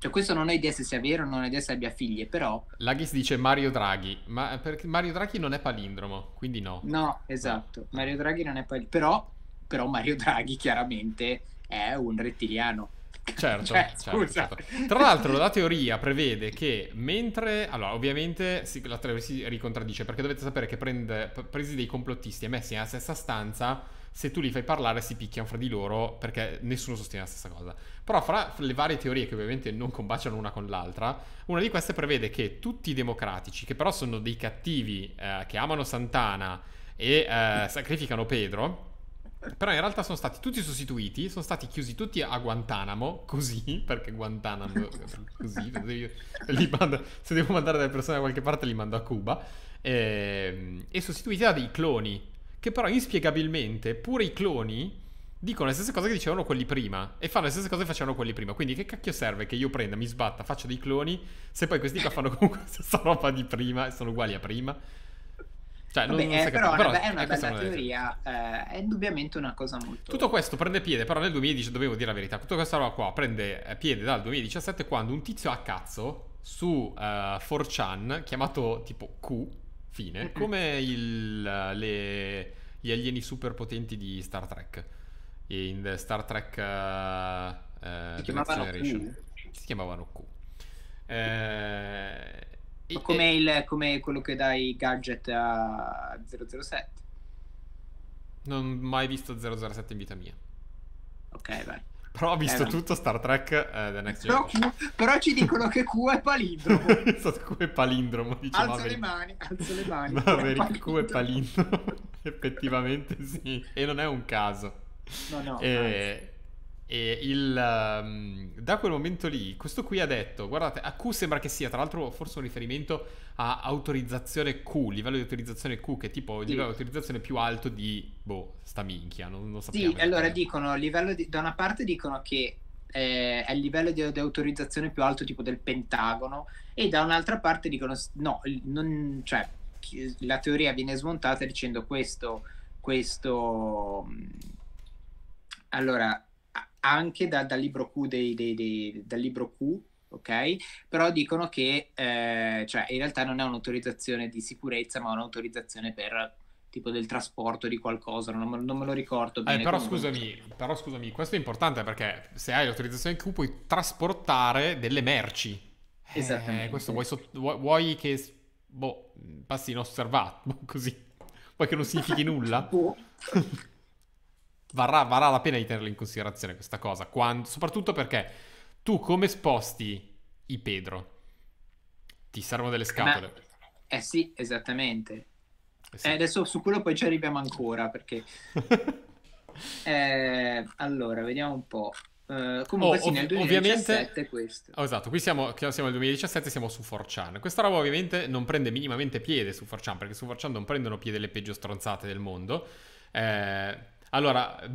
Cioè, questo non ho idea se sia vero, non ho idea se abbia figlie, però... Lagis dice Mario Draghi, ma perché Mario Draghi non è palindromo, quindi no. No, esatto, Mario Draghi non è palindromo, però, però Mario Draghi chiaramente è un rettiliano. Certo, [LAUGHS] cioè, certo, certo, Tra l'altro la teoria prevede che mentre... Allora, ovviamente si, la teoria si ricontraddice, perché dovete sapere che prende, presi dei complottisti e messi nella stessa stanza se tu li fai parlare si picchiano fra di loro perché nessuno sostiene la stessa cosa. Però fra le varie teorie che ovviamente non combaciano una con l'altra, una di queste prevede che tutti i democratici, che però sono dei cattivi eh, che amano Santana e eh, sacrificano Pedro, però in realtà sono stati tutti sostituiti, sono stati chiusi tutti a Guantanamo, così, perché Guantanamo, così, mando, se devo mandare delle persone da qualche parte li mando a Cuba, e, ehm, e sostituiti da dei cloni che però inspiegabilmente pure i cloni dicono le stesse cose che dicevano quelli prima e fanno le stesse cose che facevano quelli prima. Quindi che cacchio serve che io prenda, mi sbatta, faccio dei cloni se poi questi qua fanno comunque la stessa roba di prima e sono uguali a prima? Cioè, Vabbè, non, non eh, però, però, è una bella teoria, eh, è indubbiamente una cosa molto... Tutto questo prende piede, però nel 2010, dovevo dire la verità, tutta questa roba qua prende eh, piede dal 2017 quando un tizio a cazzo su uh, eh, 4chan, chiamato tipo Q, fine, come il, le, gli alieni super potenti di Star Trek. E in Star Trek uh, si, chiamavano si chiamavano Q. Eh, come, il, come, quello che dai gadget a 007. Non ho mai visto 007 in vita mia. Ok, vai. Però ho visto eh, tutto Star Trek eh, The Next Generation. Q, però ci dicono che Q è palindromo. [LAUGHS] Q è palindromo, diciamo. Alzo le mani, alzo le mani. Maverick Q è palindromo. [LAUGHS] Effettivamente sì, e non è un caso. No, no. E... Eh, e il, um, da quel momento lì, questo qui ha detto: Guardate, a Q sembra che sia, tra l'altro, forse un riferimento a autorizzazione Q, livello di autorizzazione Q, che è tipo il sì. livello di autorizzazione più alto di boh, sta minchia. Non, non sappiamo. Sì, allora è. dicono: di, da una parte dicono che eh, è il livello di, di, autorizzazione più alto, tipo del Pentagono, e da un'altra parte dicono: No, non, cioè, la teoria viene smontata dicendo questo, questo. Mm, allora, anche da, dal libro Q, dei, dei, dei, dal libro Q ok? Però dicono che eh, cioè, in realtà non è un'autorizzazione di sicurezza, ma un'autorizzazione per tipo del trasporto di qualcosa, non, non me lo ricordo eh, bene. Eh, però, comunque... scusami, però scusami, questo è importante perché se hai l'autorizzazione Q puoi trasportare delle merci. Eh, Esattamente. Eh, questo vuoi, so- vuoi che boh, passi inosservato, [LAUGHS] così. Vuoi che non significhi nulla? boh varrà, varrà la pena di tenerla in considerazione questa cosa, quando, soprattutto perché tu come sposti i Pedro? Ti servono delle scatole. Ma, eh sì, esattamente. Eh sì. Eh, adesso su quello poi ci arriviamo ancora perché... [LAUGHS] eh, allora, vediamo un po'. Uh, comunque oh, sì, nel 2017 questo. Oh, esatto, qui siamo, siamo nel 2017, siamo su 4chan. Questa roba ovviamente non prende minimamente piede su 4chan, perché su 4chan non prendono piede le peggio stronzate del mondo. Eh, allora, [LAUGHS]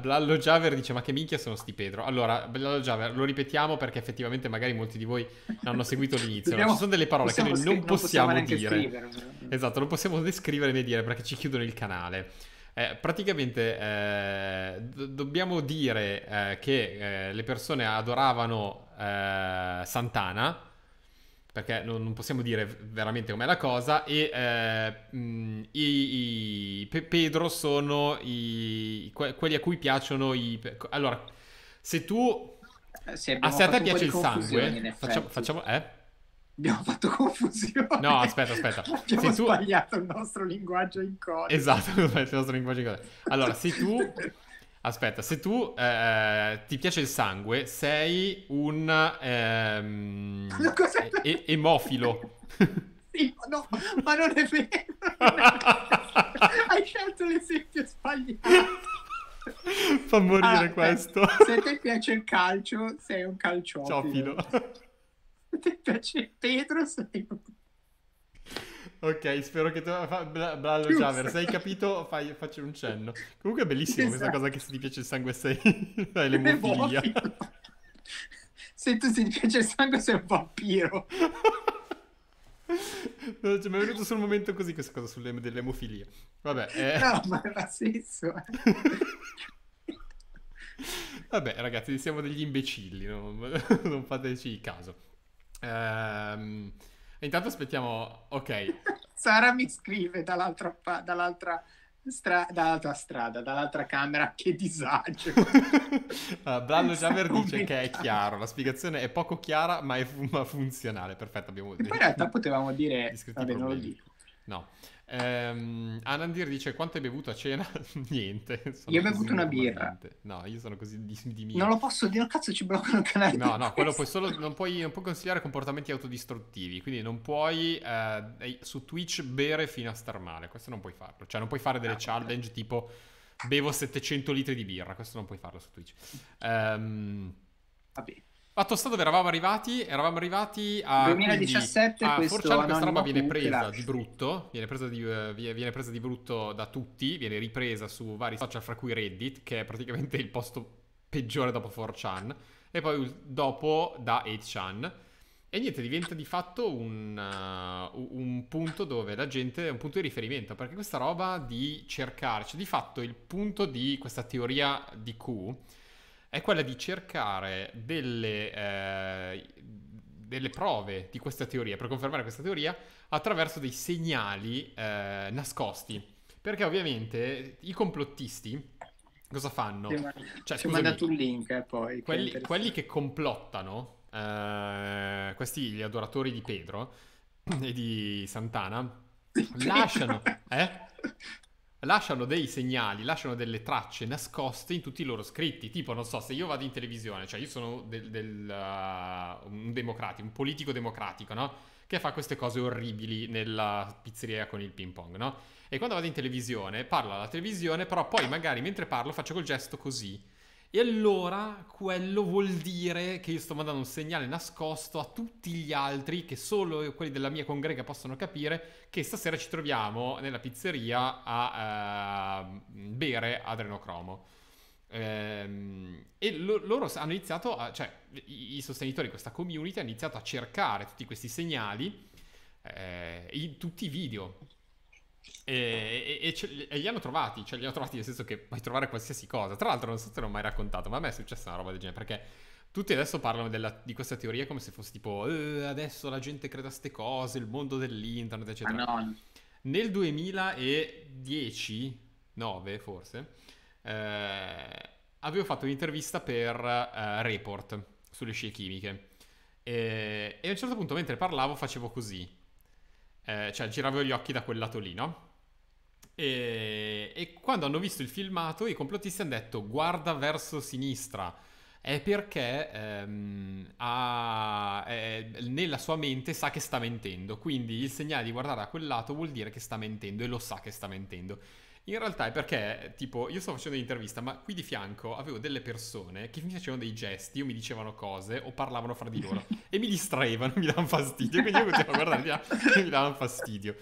Blallo Javer dice: Ma che minchia sono sti Pedro? Allora, Blallo Javer, lo ripetiamo perché effettivamente magari molti di voi hanno seguito l'inizio. Dobbiamo, ci sono delle parole che noi scri- non possiamo, non possiamo dire. Cioè. Esatto, non possiamo descrivere né dire perché ci chiudono il canale. Eh, praticamente eh, do- dobbiamo dire eh, che eh, le persone adoravano eh, Santana perché non, non possiamo dire veramente com'è la cosa, e eh, mm, i, i, pe, Pedro sono i, que, quelli a cui piacciono i... Allora, se tu... Eh, sì, ah, se a te piace il sangue, facciamo... facciamo eh? Abbiamo fatto confusione. No, aspetta, aspetta. [LAUGHS] Abbiamo se tu... sbagliato il nostro linguaggio in coda. Esatto, [LAUGHS] il nostro linguaggio in coda. Allora, se tu [LAUGHS] Aspetta, se tu eh, ti piace il sangue, sei un ehm, [LAUGHS] e- emofilo. sì, no, ma non è vero. Hai scelto l'esempio sbagliato. Fa morire ah, questo. Se ti piace il calcio, sei un calciofilo. Ciofilo. Se ti piace Pedro, sei un Ok, spero che tu... Bravo, bla, se hai capito fai, faccio un cenno. Comunque è bellissimo esatto. questa cosa che se ti piace il sangue sei... hai [LAUGHS] l'emofilia. Se, tu, se ti piace il sangue sei un vampiro. cioè, mi è venuto solo un momento così questa cosa sull'emofilia. Vabbè. Eh... No, ma ha senso. [LAUGHS] Vabbè, ragazzi, siamo degli imbecilli, no? [LAUGHS] non fateci caso. Ehm... Intanto aspettiamo, ok. [LAUGHS] Sara mi scrive dall'altra, dall'altra, stra... dall'altra strada, dall'altra camera, che disagio. [LAUGHS] Ah, Brando Jammer dice che è chiaro, la spiegazione è poco chiara ma è fun- funzionale, perfetto abbiamo detto. Poi in realtà potevamo dire, vabbè problemi. non lo dico. No. Um, Anandir dice quanto hai bevuto a cena? [LAUGHS] Niente. io ho bevuto una birra. No, io sono così di, di mia. Non lo posso dire, cazzo ci bloccano il canale. No, no, quello puoi solo, non, puoi, non puoi consigliare comportamenti autodistruttivi, quindi non puoi eh, su Twitch bere fino a star male, questo non puoi farlo. Cioè non puoi fare delle ah, challenge okay. tipo bevo 700 litri di birra, questo non puoi farlo su Twitch. Um, Vabbè. Fatto stato, eravamo arrivati, eravamo arrivati a... 2017 quindi, a Forchan, questa roba viene presa di brutto, viene presa di, eh, viene presa di brutto da tutti, viene ripresa su vari social fra cui Reddit, che è praticamente il posto peggiore dopo 4chan, e poi dopo da 8chan. E niente, diventa di fatto un, uh, un, punto dove la gente è un punto di riferimento, perché questa roba di cercarci, cioè di fatto il punto di questa teoria di Q è quella di cercare delle, eh, delle prove di questa teoria, per confermare questa teoria, attraverso dei segnali eh, nascosti. Perché ovviamente i complottisti cosa fanno? Ti cioè, scusami, mandato un link eh, poi. Quelli che, quelli che complottano, eh, questi gli adoratori di Pedro e di Santana, lasciano... Eh? [LAUGHS] lasciano dei segnali, lasciano delle tracce nascoste in tutti i loro scritti. Tipo, non so, se io vado in televisione, cioè io sono del, del, uh, un democratico, un politico democratico, no? Che fa queste cose orribili nella pizzeria con il ping pong, no? E quando vado in televisione, parlo alla televisione, però poi magari mentre parlo faccio quel gesto così e allora quello vuol dire che io sto mandando un segnale nascosto a tutti gli altri che solo quelli della mia congrega possono capire che stasera ci troviamo nella pizzeria a uh, bere adrenocromo. Ehm, e loro hanno iniziato, a, cioè i, i, sostenitori di questa community hanno iniziato a cercare tutti questi segnali eh, in tutti i video e, e, e, e, li hanno trovati, cioè li hanno trovati nel senso che puoi trovare qualsiasi cosa. Tra l'altro, non so se te l'ho mai raccontato, ma a me è successa una roba del genere perché tutti adesso parlano della, di questa teoria come se fosse tipo eh, adesso la gente crede a queste cose, il mondo dell'internet, eccetera. Ah, no. Nel 2010, 9 forse, eh, avevo fatto un'intervista per eh, Report sulle scie chimiche. E, a un certo punto, mentre parlavo, facevo così. Eh, cioè, giravo gli occhi da quel lato lì, no? E, e, quando hanno visto il filmato, i complottisti hanno detto guarda verso sinistra. È perché ehm, ha, eh, nella sua mente sa che sta mentendo, quindi il segnale di guardare da quel lato vuol dire che sta mentendo e lo sa che sta mentendo. In realtà è perché, tipo, io sto facendo un'intervista, ma qui di fianco avevo delle persone che mi facevano dei gesti o mi dicevano cose o parlavano fra di loro [LAUGHS] e mi distraevano, mi davano fastidio, quindi io continuavo a guardare e mi davano fastidio.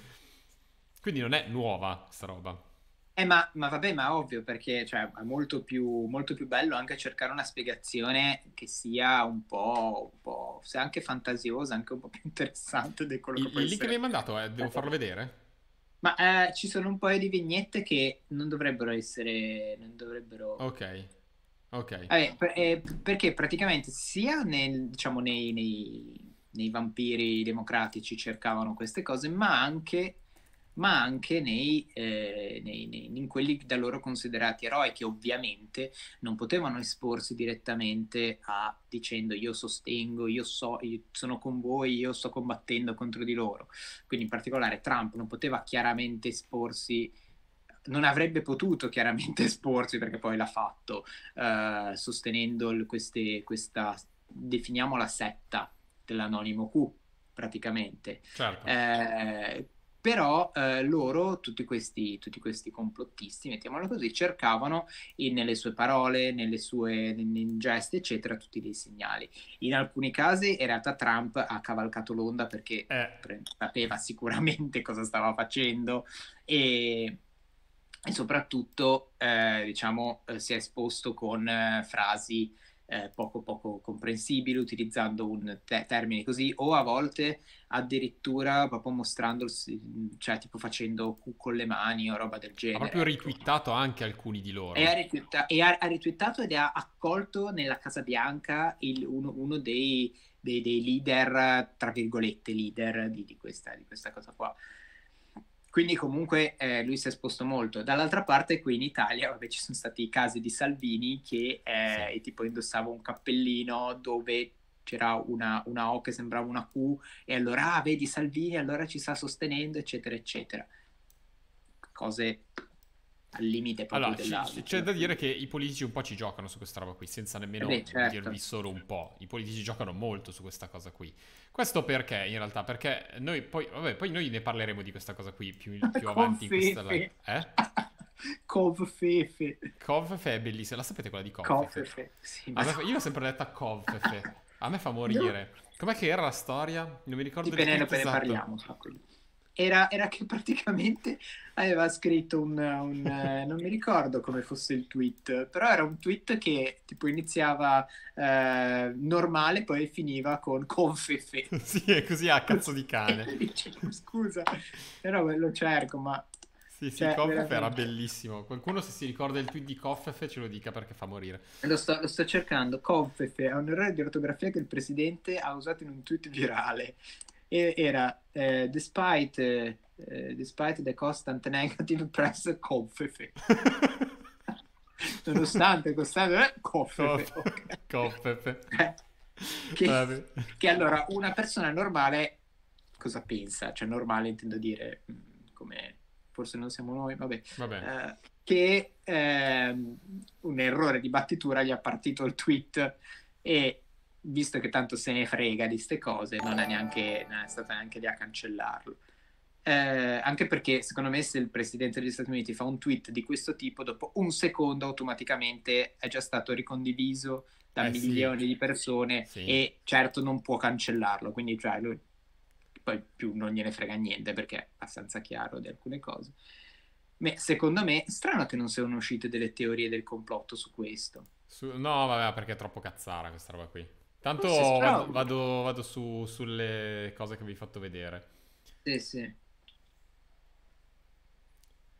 Quindi non è nuova sta roba. Eh, ma, ma, vabbè, ma ovvio, perché cioè, è molto più, molto più, bello anche cercare una spiegazione che sia un po', un po', se anche fantasiosa, anche un po' più interessante di quello che il, Il link che mi hai mandato, eh, devo eh. farlo vedere? Ma eh, ci sono un paio di vignette che non dovrebbero essere... Non dovrebbero... Ok, ok. Vabbè, per, eh, perché praticamente sia nel, diciamo, nei, nei, nei vampiri democratici cercavano queste cose, ma anche ma anche nei, eh, nei, nei, in quelli da loro considerati eroi che ovviamente non potevano esporsi direttamente a dicendo io sostengo, io, so, io sono con voi, io sto combattendo contro di loro. Quindi in particolare Trump non poteva chiaramente esporsi non avrebbe potuto chiaramente [LAUGHS] esporsi perché poi l'ha fatto eh, sostenendo il, queste, questa definiamola setta dell'anonimo Q praticamente certo. eh, però eh, loro, tutti questi, tutti questi, complottisti, mettiamolo così, cercavano in, nelle sue parole, nelle sue in geste, eccetera, tutti dei segnali. In alcuni casi in realtà Trump ha cavalcato l'onda perché eh. sapeva sicuramente [LAUGHS] cosa stava facendo e, e soprattutto eh, diciamo, eh, si è esposto con eh, frasi eh, poco poco comprensibile utilizzando un te- termine così o a volte addirittura proprio mostrandosi cioè tipo facendo cu con le mani o roba del genere ha proprio retweetato ecco. anche alcuni di loro e ha, retweeta- e ha, ha retweetato ed ha accolto nella Casa Bianca il, uno, uno dei, dei, dei, leader tra virgolette leader di, di, questa, di questa cosa qua quindi comunque eh, lui si è esposto molto. Dall'altra parte qui in Italia vabbè, ci sono stati i casi di Salvini che eh, sì. tipo indossava un cappellino dove c'era una, una, O che sembrava una Q e allora ah, vedi Salvini, allora ci sta sostenendo, eccetera, eccetera. Cose al limite proprio allora, dell'altro. C- c'è da dire che i politici un po' ci giocano su questa roba qui, senza nemmeno eh beh, certo. dirvi solo un po'. I politici giocano molto su questa cosa qui. Questo perché, in realtà, perché noi poi, vabbè, poi noi ne parleremo di questa cosa qui più, [LAUGHS] più avanti. Confefe. In questa... Eh? [LAUGHS] Covfefe. Covfefe è bellissima, la sapete quella di Covfefe? Covfefe, sì. Ma... Io l'ho sempre detta Covfefe, a me fa [LAUGHS] morire. No. Com'è che era la storia? Non mi ricordo di, di bene, ne esatto. parliamo, tranquillo era, era che praticamente aveva scritto un, un eh, non mi ricordo come fosse il tweet, però era un tweet che tipo iniziava eh, normale, poi finiva con confefe. [LAUGHS] sì, è così a cazzo di cane. [LAUGHS] Dicevo, scusa, però lo cerco, ma... Sì, sì, cioè, veramente... era bellissimo. Qualcuno se si ricorda il tweet di Coffefe ce lo dica perché fa morire. Lo sto, lo sto cercando. Coffefe è un errore di ortografia che il presidente ha usato in un tweet virale era eh, despite, eh, despite, the constant negative press confefe. [LAUGHS] Nonostante costante confefe. Eh, okay. Eh, che, che allora una persona normale cosa pensa, cioè normale intendo dire mm, come forse non siamo noi, vabbè, vabbè. Uh, eh, che uh, un errore di battitura gli ha partito il tweet e visto che tanto se ne frega di queste cose, non è, neanche, non è stata neanche lì a cancellarlo. Eh, anche perché secondo me se il presidente degli Stati Uniti fa un tweet di questo tipo, dopo un secondo automaticamente è già stato ricondiviso da eh, milioni sì. di persone sì. e certo non può cancellarlo, quindi cioè, lui, poi più non gliene frega niente perché è abbastanza chiaro di alcune cose. Ma secondo me strano che non siano uscite delle teorie del complotto su questo. Su... No, vabbè, perché è troppo cazzara questa roba qui. Tanto vado, vado, su, sulle cose che vi ho fatto vedere. Sì, sì.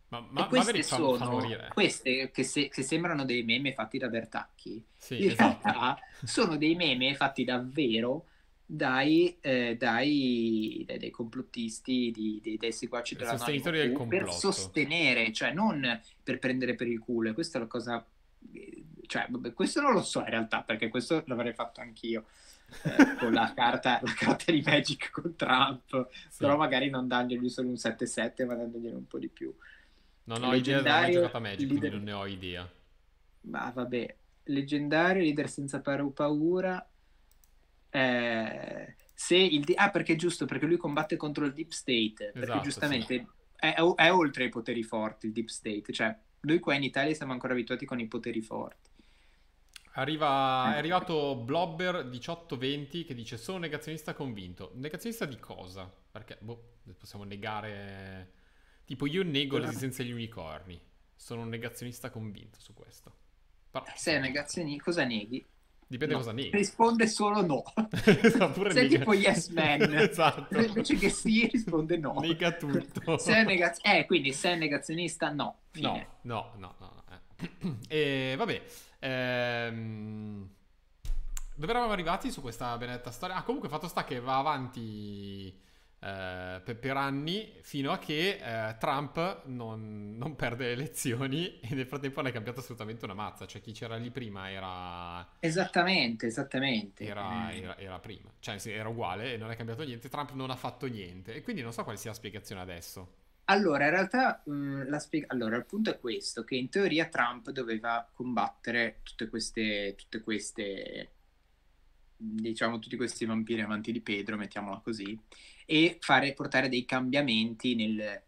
Ma, ma, queste fa, sono fa queste che, se, che, sembrano dei meme fatti da Bertacchi. Sì, in esatto. realtà sono dei meme fatti davvero dai, eh, dai, dai, dai complottisti, di, di, dai seguaci della Sostenitori del complotto. Per sostenere, cioè non per prendere per il culo. E questa è la cosa eh, cioè, vabbè, questo non lo so in realtà, perché questo l'avrei fatto anch'io. Eh, [LAUGHS] con la carta, la carta, di Magic con Trump, sì. però magari non dandogli solo un 7-7, ma dandogliene un po' di più. Non ho idea della giocata Magic, leader... quindi non ne ho idea. Ma vabbè, leggendario, leader senza paura. Eh, se il di- ah, perché è giusto, perché lui combatte contro il Deep State, esatto, perché giustamente sì. è, è, è oltre i poteri forti il Deep State, cioè noi qua in Italia siamo ancora abituati con i poteri forti Arriva, è arrivato Blobber1820 che dice sono negazionista convinto. Negazionista di cosa? Perché boh, possiamo negare... Tipo io nego l'esistenza degli unicorni. Sono un negazionista convinto su questo. Però... Eh, se è negazionista, cosa neghi? Dipende no. cosa neghi. Risponde solo no. esatto, Se è tipo yes man. [LAUGHS] esatto. Invece che sì, risponde no. Nega tutto. Se negaz- eh, quindi se è negazionista, no. Fine. No, no, no. no, no. Eh. [CLEARS THROAT] e vabbè. Ehm... Dove eravamo arrivati su questa benedetta storia? Ah, comunque fatto sta che va avanti eh, per, per, anni fino a che eh, Trump non, non, perde le elezioni e nel frattempo è cambiato assolutamente una mazza, cioè chi c'era lì prima era... Esattamente, esattamente. Era, mm. era, era prima, cioè era uguale e non è cambiato niente, Trump non ha fatto niente e quindi non so quale sia la spiegazione adesso. Allora, in realtà mh, spiega... allora, il punto è questo, che in teoria Trump doveva combattere tutte queste, tutte queste diciamo, tutti questi vampiri avanti di Pedro, mettiamola così, e fare, portare dei cambiamenti nel,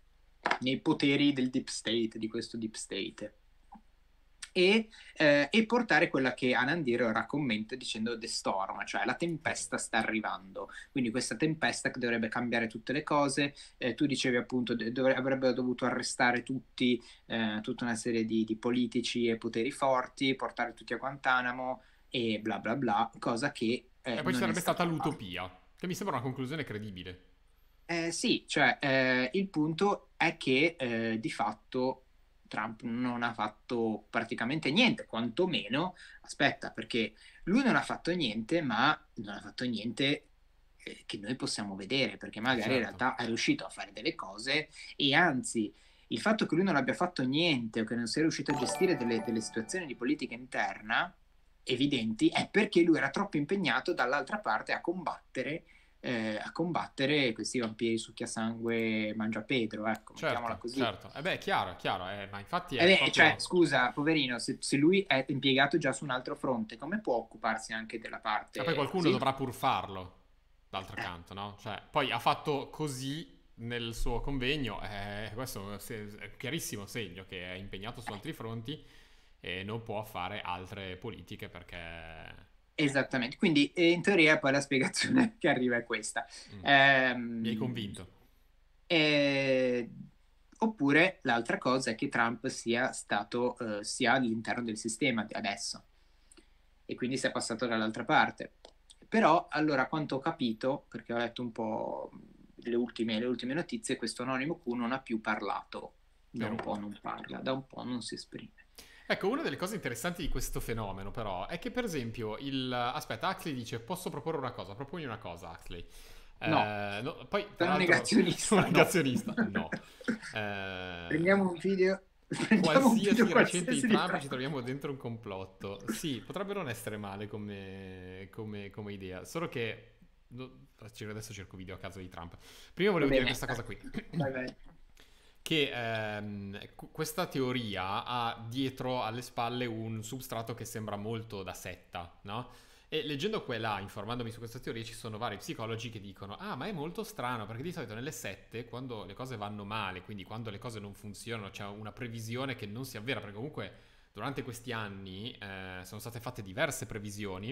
nei poteri del deep state, di questo deep state e, eh, e, portare quella che Anandir ora commenta dicendo The Storm, cioè la tempesta sta arrivando, quindi questa tempesta che dovrebbe cambiare tutte le cose, eh, tu dicevi appunto dovre- avrebbero dovuto arrestare tutti, eh, tutta una serie di, di politici e poteri forti, portare tutti a Guantanamo e bla bla bla, cosa che... Eh, e poi ci sarebbe stata, stata l'utopia, che mi sembra una conclusione credibile. Eh, sì, cioè eh, il punto è che di fatto Trump non ha fatto praticamente niente, quantomeno, aspetta, perché lui non ha fatto niente, ma non ha fatto niente eh, che noi possiamo vedere, perché magari esatto. in certo. realtà è riuscito a fare delle cose e anzi il fatto che lui non abbia fatto niente o che non sia riuscito a gestire delle, delle situazioni di politica interna evidenti è perché lui era troppo impegnato dall'altra parte a combattere eh, a combattere questi vampiri succhiasangue mangiapedro, ecco, certo, mettiamola così. Certo, eh beh, chiaro, chiaro, eh, ma infatti... È eh beh, proprio... cioè, scusa, poverino, se, se, lui è impiegato già su un altro fronte, come può occuparsi anche della parte... Cioè, poi qualcuno sì. dovrà pur farlo, d'altro eh. canto, no? Cioè, poi ha fatto così nel suo convegno, eh, questo è un chiarissimo segno che è impegnato su altri fronti e non può fare altre politiche perché Esattamente, quindi eh, in teoria poi la spiegazione [LAUGHS] che arriva è questa. Mm. Ehm, Mi hai convinto. E... Eh, oppure l'altra cosa è che Trump sia stato eh, sia all'interno del sistema adesso e quindi sia passato dall'altra parte. Però allora, quanto ho capito, perché ho letto un po' le ultime, le ultime notizie, questo anonimo Q non ha più parlato, da un po' non parla, da un po' non si esprime. Ecco, una delle cose interessanti di questo fenomeno, però, è che, per esempio, il. Aspetta, Axley dice: Posso proporre una cosa? Propongi una cosa, Axley. No. Eh, no poi, sono negazionista. Sono negazionista, no. [LAUGHS] Eh, Prendiamo un video. Prendiamo qualsiasi un video recente di Trump, Trump ci troviamo dentro un complotto. Sì, potrebbe non essere male come, come, come idea, solo che adesso cerco video a caso di Trump. Prima volevo dire questa cosa qui. Vai, vai che ehm, questa teoria ha dietro alle spalle un substrato che sembra molto da setta, no? E leggendo quella, informandomi su questa teoria, ci sono vari psicologi che dicono: Ah, ma è molto strano perché di solito nelle sette, quando le cose vanno male, quindi quando le cose non funzionano, c'è una previsione che non si avvera, perché comunque durante questi anni eh, sono state fatte diverse previsioni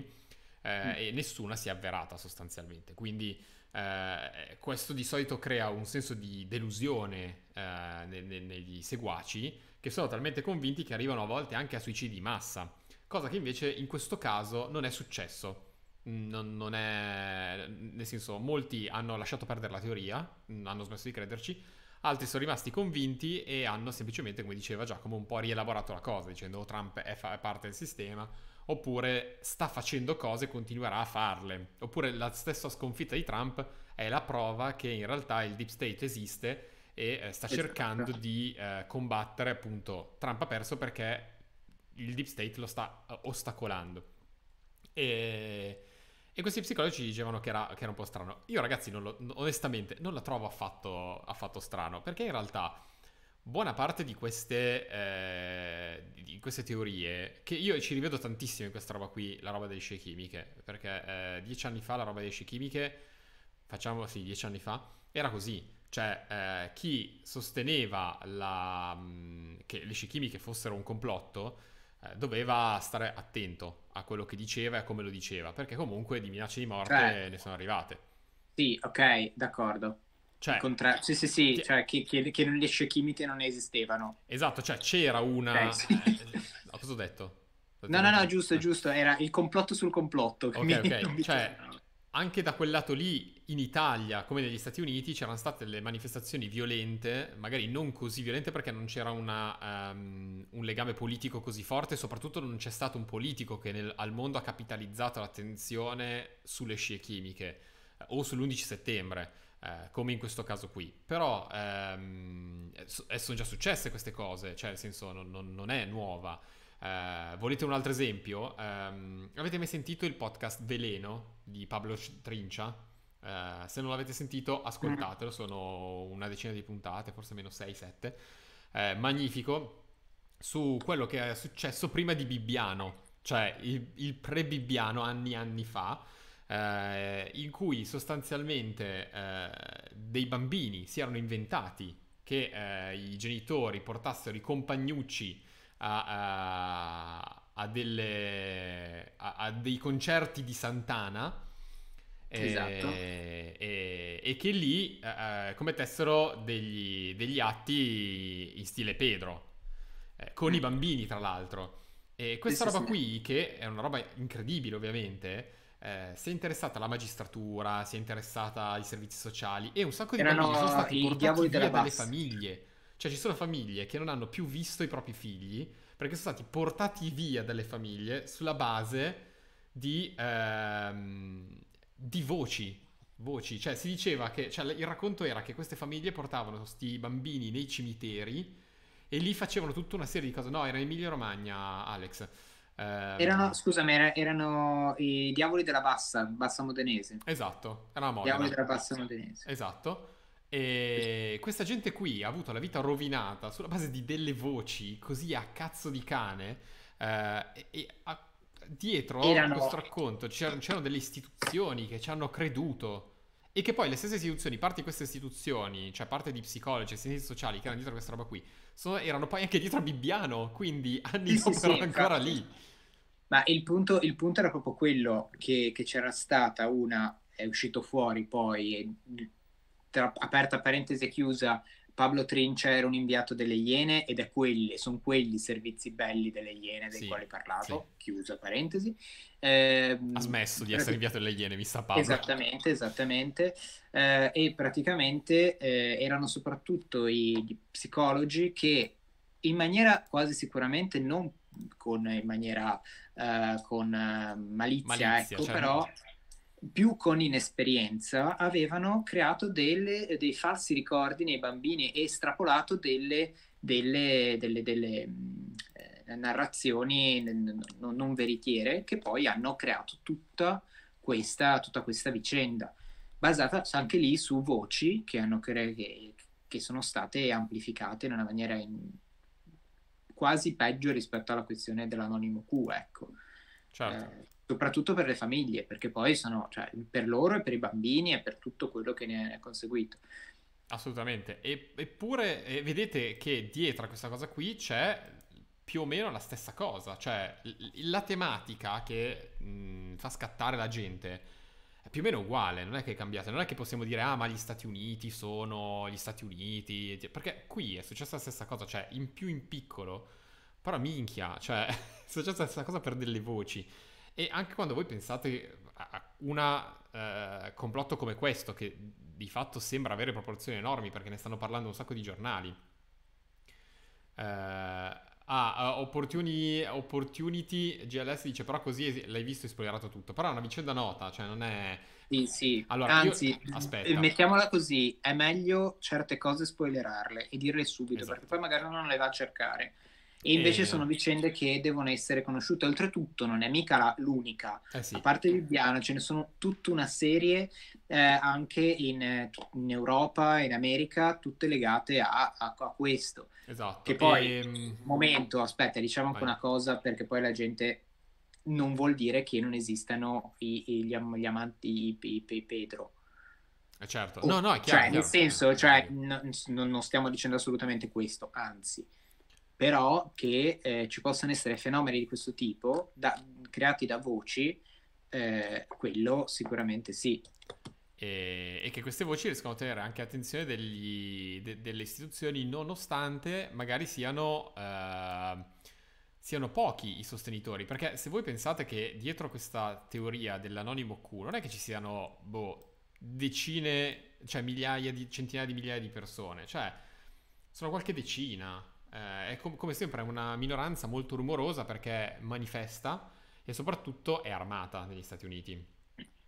eh, mm. e nessuna si è avverata sostanzialmente. Quindi eh, questo di solito crea un senso di delusione eh, ne, ne, negli seguaci che sono talmente convinti che arrivano a volte anche a suicidi di massa, cosa che invece in questo caso non è successo. Mm, non, non, è. Nel senso, molti hanno lasciato perdere la teoria, mm, hanno smesso di crederci, altri sono rimasti convinti e hanno semplicemente, come diceva Giacomo, un po' rielaborato la cosa, dicendo oh, Trump è, fa- è parte del sistema oppure sta facendo cose e continuerà a farle. Oppure la stessa sconfitta di Trump è la prova che in realtà il deep state esiste e eh, sta esatto. cercando di eh, combattere appunto Trump ha perso perché il deep state lo sta eh, ostacolando. E... E questi psicologi dicevano che era, che era, un po' strano. Io, ragazzi, non lo, onestamente non la trovo affatto, affatto strano, perché in realtà buona parte di queste, eh, di queste, teorie, che io ci rivedo tantissimo in questa roba qui, la roba delle scie chimiche, perché eh, dieci anni fa la roba delle scie chimiche, facciamo sì, dieci anni fa, era così. Cioè, eh, chi sosteneva la, mm, che le scie chimiche fossero un complotto eh, doveva stare attento a quello che diceva e a come lo diceva, perché comunque di minacce di morte certo. ne sono arrivate. Sì, ok, d'accordo. Cioè, contra- sì, sì, sì, che... Cioè, che, che, che le chimiche non esistevano. Esatto, cioè c'era una... Okay, sì. eh, cosa ho detto? No, no, no, giusto, eh. giusto, era il complotto sul complotto. Ok, mi... ok, [LAUGHS] cioè anche da quel lato lì in Italia, come negli Stati Uniti, c'erano state le manifestazioni violente, magari non così violente perché non c'era una, um, un legame politico così forte, soprattutto non c'è stato un politico che nel, al mondo ha capitalizzato l'attenzione sulle scie chimiche eh, o sull'11 settembre. Eh, come in questo caso qui. Però ehm, eh, eh, sono già successe queste cose, cioè nel senso non, non, non è nuova. Eh, volete un altro esempio? Eh, avete mai sentito il podcast Veleno di Pablo Trincia? se non l'avete sentito, ascoltatelo, mm. sono una decina di puntate, forse meno 6-7. magnifico su quello che è successo prima di Bibbiano, cioè il, il pre-Bibbiano anni e anni fa eh, in cui sostanzialmente eh, dei bambini si erano inventati che eh, i genitori portassero i compagnucci a, a, a, delle, a dei concerti di Santana. Esatto. E, eh, e, e, che lì eh, eh, commettessero degli, degli, atti in stile Pedro, eh, con mm. i bambini tra l'altro. E questa sì, roba sì, qui, che è una roba incredibile ovviamente, eh, si è interessata alla magistratura, si è interessata ai servizi sociali e un sacco di Erano bambini sono stati portati via dalle famiglie. Cioè ci sono famiglie che non hanno più visto i propri figli perché sono stati portati via dalle famiglie sulla base di, ehm, di voci. voci. Cioè si diceva che... Cioè, il racconto era che queste famiglie portavano questi bambini nei cimiteri e lì facevano tutta una serie di cose. No, era Emilia Romagna, Alex eh, erano, scusami, era, erano i Diavoli della Bassa, Bassa Modenese. Esatto, era una Diavoli della Bassa Modenese. Esatto. E questa gente qui ha avuto la vita rovinata sulla base di delle voci così a cazzo di cane. Eh, e a, dietro erano... a questo racconto c'erano, c'erano delle istituzioni che ci hanno creduto e che poi le stesse istituzioni, parte di queste istituzioni, cioè parte di psicologi e scienze sociali che erano dietro questa roba qui, sono, erano poi anche dietro a Bibbiano, quindi anni sì, dopo [LAUGHS] sì, ancora lì. Ma il punto, il punto, era proprio quello che, che, c'era stata una, è uscito fuori poi, tra, aperta parentesi e chiusa, Pablo Trincia era un inviato delle Iene ed è quelli, sono quelli i servizi belli delle Iene dei sì, quali parlavo, parlato, sì. chiusa parentesi. Eh, ha ehm, smesso di essere inviato delle Iene, mi sa Pablo. Esattamente, esattamente. Eh, e praticamente eh, erano soprattutto i psicologi che in maniera quasi sicuramente non con, in maniera eh, con eh, malizia, malizia ecco, certo. però più con inesperienza avevano creato delle, dei falsi ricordi nei bambini e estrapolato delle, delle, delle, delle mm, eh, narrazioni non, non veritiere che poi hanno creato tutta questa, tutta questa vicenda, basata anche lì su voci che, hanno cre- che, che sono state amplificate in una maniera in, quasi peggio rispetto alla questione dell'anonimo Q. Ecco. Certo. Eh, soprattutto per le famiglie, perché poi sono cioè, per loro e per i bambini e per tutto quello che ne è conseguito. Assolutamente, e, eppure e eh, vedete che dietro a questa cosa qui c'è più o meno la stessa cosa, cioè l- la tematica che mh, fa scattare la gente è più o meno uguale, non è che è cambiata, non è che possiamo dire ah ma gli Stati Uniti sono gli Stati Uniti, perché qui è successa la stessa cosa, cioè in più in piccolo, però minchia, cioè [LAUGHS] è successa la stessa cosa per delle voci. E anche quando voi pensate a un eh, complotto come questo, che di fatto sembra avere proporzioni enormi perché ne stanno parlando un sacco di giornali, eh, Ah, uh, opportunity, GLS dice però così es- l'hai visto e spoilerato tutto, però è una vicenda nota, cioè non è... Sì, sì, allora, anzi, io... aspetta. mettiamola così, è meglio certe cose spoilerarle e dirle subito, esatto. perché poi magari uno non le va a cercare. E invece eh, sono vicende che devono essere conosciute. Oltretutto, non è mica la, l'unica. Eh sì. A parte Ljubljana, ce ne sono tutta una serie eh, anche in, in, Europa, in America, tutte legate a, a, a questo. Esatto. Che poi, e... Ehm, momento, aspetta, diciamo anche una cosa perché poi la gente non vuol dire che non esistano i, i, gli, am- gli, amanti i, Pedro. Eh, certo, oh, no, no, è chiaro. Cioè, chiaro. nel senso, cioè, no, non stiamo dicendo assolutamente questo, anzi però che eh, ci possano essere fenomeni di questo tipo da, creati da voci, eh, quello sicuramente sì. E, e, che queste voci riescono a tenere anche attenzione degli, de, delle istituzioni, nonostante magari siano, eh, siano, pochi i sostenitori. Perché se voi pensate che dietro questa teoria dell'anonimo Q non è che ci siano boh, decine, cioè migliaia di, centinaia di migliaia di persone, cioè sono qualche decina eh, è com- come sempre una minoranza molto rumorosa perché manifesta e soprattutto è armata negli Stati Uniti.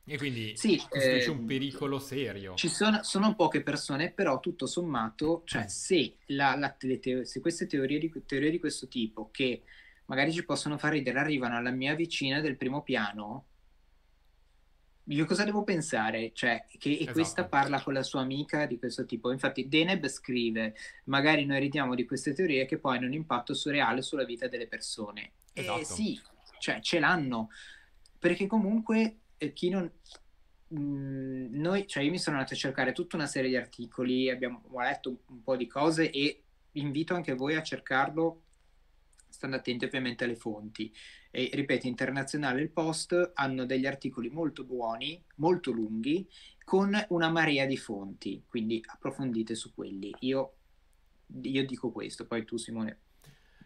E quindi sì, costituisce eh, un pericolo serio. Ci sono, sono, poche persone, però tutto sommato, cioè se, la, la, teo- se queste teorie di, teorie di questo tipo, che magari ci possono far ridere, arrivano alla mia vicina del primo piano, io cosa devo pensare? Cioè, che esatto. questa parla con la sua amica di questo tipo. Infatti, Deneb scrive: magari noi ridiamo di queste teorie che poi hanno un impatto surreale sulla vita delle persone. Esatto. Eh, sì, cioè, ce l'hanno. Perché comunque eh, chi non. Mm, noi, cioè io mi sono andato a cercare tutta una serie di articoli, abbiamo, ho letto un po' di cose e invito anche voi a cercarlo, stando attenti ovviamente alle fonti, e ripeto, Internazionale il Post hanno degli articoli molto buoni, molto lunghi, con una marea di fonti, quindi approfondite su quelli. Io, io dico questo, poi tu Simone.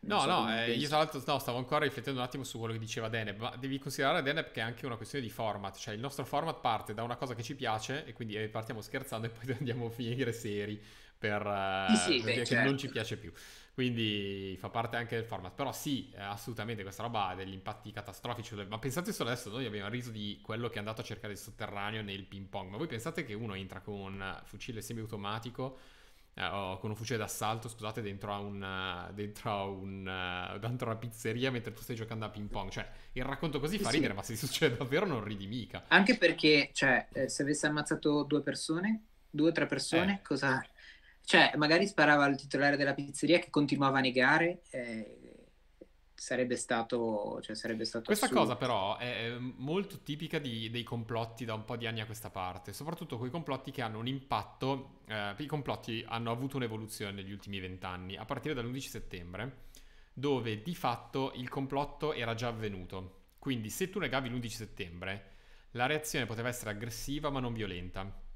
No, so no, eh, io tra l'altro no, stavo ancora riflettendo un attimo su quello che diceva Deneb, ma devi considerare Deneb che è anche una questione di format, cioè il nostro format parte da una cosa che ci piace e quindi eh, partiamo scherzando e poi [LAUGHS] andiamo a finire seri per, eh, sì, sì, per beh, certo. non ci piace più. Quindi fa parte anche del format. Però sì, eh, assolutamente questa roba ha degli impatti catastrofici. Cioè, ma pensate solo adesso, noi abbiamo riso di quello che è andato a cercare il sotterraneo nel ping pong. Ma voi pensate che uno entra con un fucile semiautomatico eh, o con un fucile d'assalto, scusate, dentro a, un, eh, dentro a, un, eh, dentro a una pizzeria mentre tu stai giocando a ping pong. Cioè, il racconto così fa sì, ridere, ma se succede davvero non ridi mica. Anche perché, cioè, se avesse ammazzato due persone, due o tre persone, eh. cosa cioè, magari sparava al titolare della pizzeria che continuava a negare. Eh, sarebbe stato, cioè, sarebbe stato questa assurdo. cosa però è molto tipica di, dei complotti da un po' di anni a questa parte soprattutto quei complotti che hanno un impatto eh, i complotti hanno avuto un'evoluzione negli ultimi vent'anni a partire dall'11 settembre dove di fatto il complotto era già avvenuto quindi se tu negavi l'11 settembre la reazione poteva essere aggressiva ma non violenta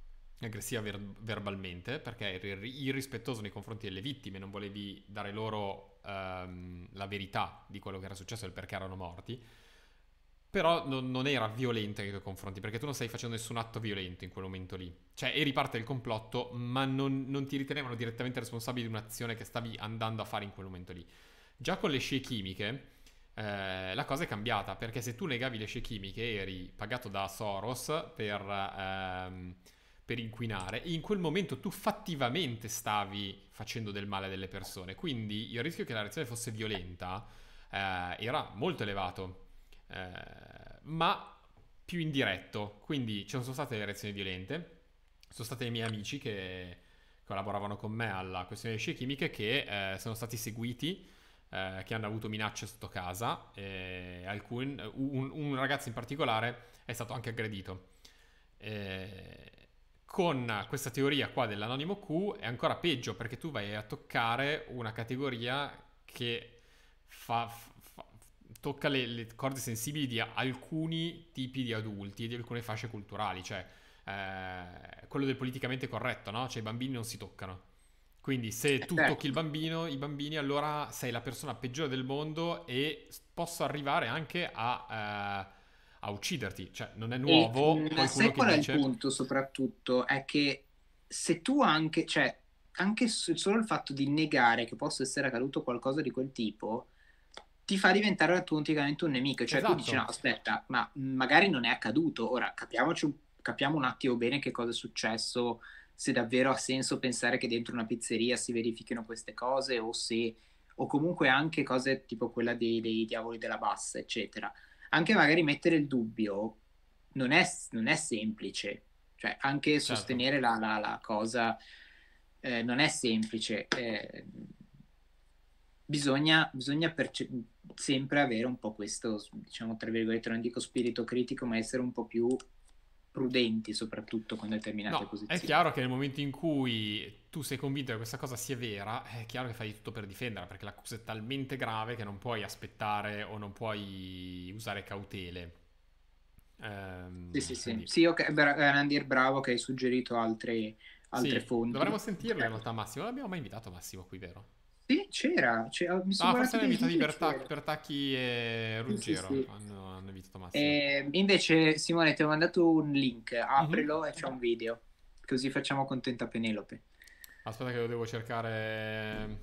aggressiva ver- verbalmente perché eri irrispettoso nei confronti delle vittime, non volevi dare loro ehm, la verità di quello che era successo e il perché erano morti, però non, non era violenta nei tuoi confronti perché tu non stai facendo nessun atto violento in quel momento lì, cioè eri parte del complotto ma non, non ti ritenevano direttamente responsabile di un'azione che stavi andando a fare in quel momento lì. Già con le scie chimiche... Eh, la cosa è cambiata perché se tu negavi le scie chimiche eri pagato da Soros per ehm, per inquinare e in quel momento tu fattivamente stavi facendo del male delle persone, quindi il rischio che la reazione fosse violenta eh, era molto elevato, eh, ma più indiretto, quindi ci sono state le reazioni violente, sono stati i miei amici che collaboravano con me alla questione delle scie chimiche che eh, sono stati seguiti eh, che hanno avuto minacce sotto casa. Alcun, un, un, ragazzo in particolare è stato anche aggredito. E eh, con questa teoria qua dell'anonimo Q è ancora peggio perché tu vai a toccare una categoria che fa, fa, tocca le, le, corde sensibili di alcuni tipi di adulti e di alcune fasce culturali, cioè eh, quello del politicamente corretto, no? Cioè i bambini non si toccano. Quindi se eh, tu tocchi il bambino, i bambini, allora sei la persona peggiore del mondo e posso arrivare anche a... Eh, a ucciderti, cioè non è nuovo. Ma sai qual è dice... il punto soprattutto? È che se tu anche, cioè, anche solo il fatto di negare che possa essere accaduto qualcosa di quel tipo ti fa diventare automaticamente un nemico, cioè esatto. tu dici esatto. no, aspetta, ma magari non è accaduto, ora capiamoci, capiamo un attimo bene che cosa è successo, se davvero ha senso pensare che dentro una pizzeria si verifichino queste cose o se o comunque anche cose tipo quella dei, dei diavoli della bassa, eccetera anche magari mettere il dubbio non è, non è semplice, cioè anche certo. sostenere la, la, la cosa eh, non è semplice. Eh, bisogna, bisogna perce- sempre avere un po' questo, diciamo tra virgolette, non dico spirito critico, ma essere un po' più prudenti soprattutto con determinate no, posizioni. È chiaro che nel momento in cui tu sei convinto che questa cosa sia vera, è chiaro che fai tutto per difenderla, perché l'accusa è talmente grave che non puoi aspettare o non puoi usare cautele. Ehm, sì, sì, quindi... sì. Sì, ok, Randir, bravo che hai suggerito altre, altre sì, fonti. Dovremmo sentirlo in realtà Massimo, non l'abbiamo mai invitato Massimo qui, vero? Sì, c'era. c'era mi sono ah, forse hanno evitato Bertac- Bertacchi e Ruggero. Sì, sì, sì. Hanno, hanno evitato Massimo. Eh, invece, Simone, ti ho mandato un link. Mhm. Aprilo mm-hmm. e c'è un video. Così facciamo contenta Penelope. Aspetta, che lo devo cercare.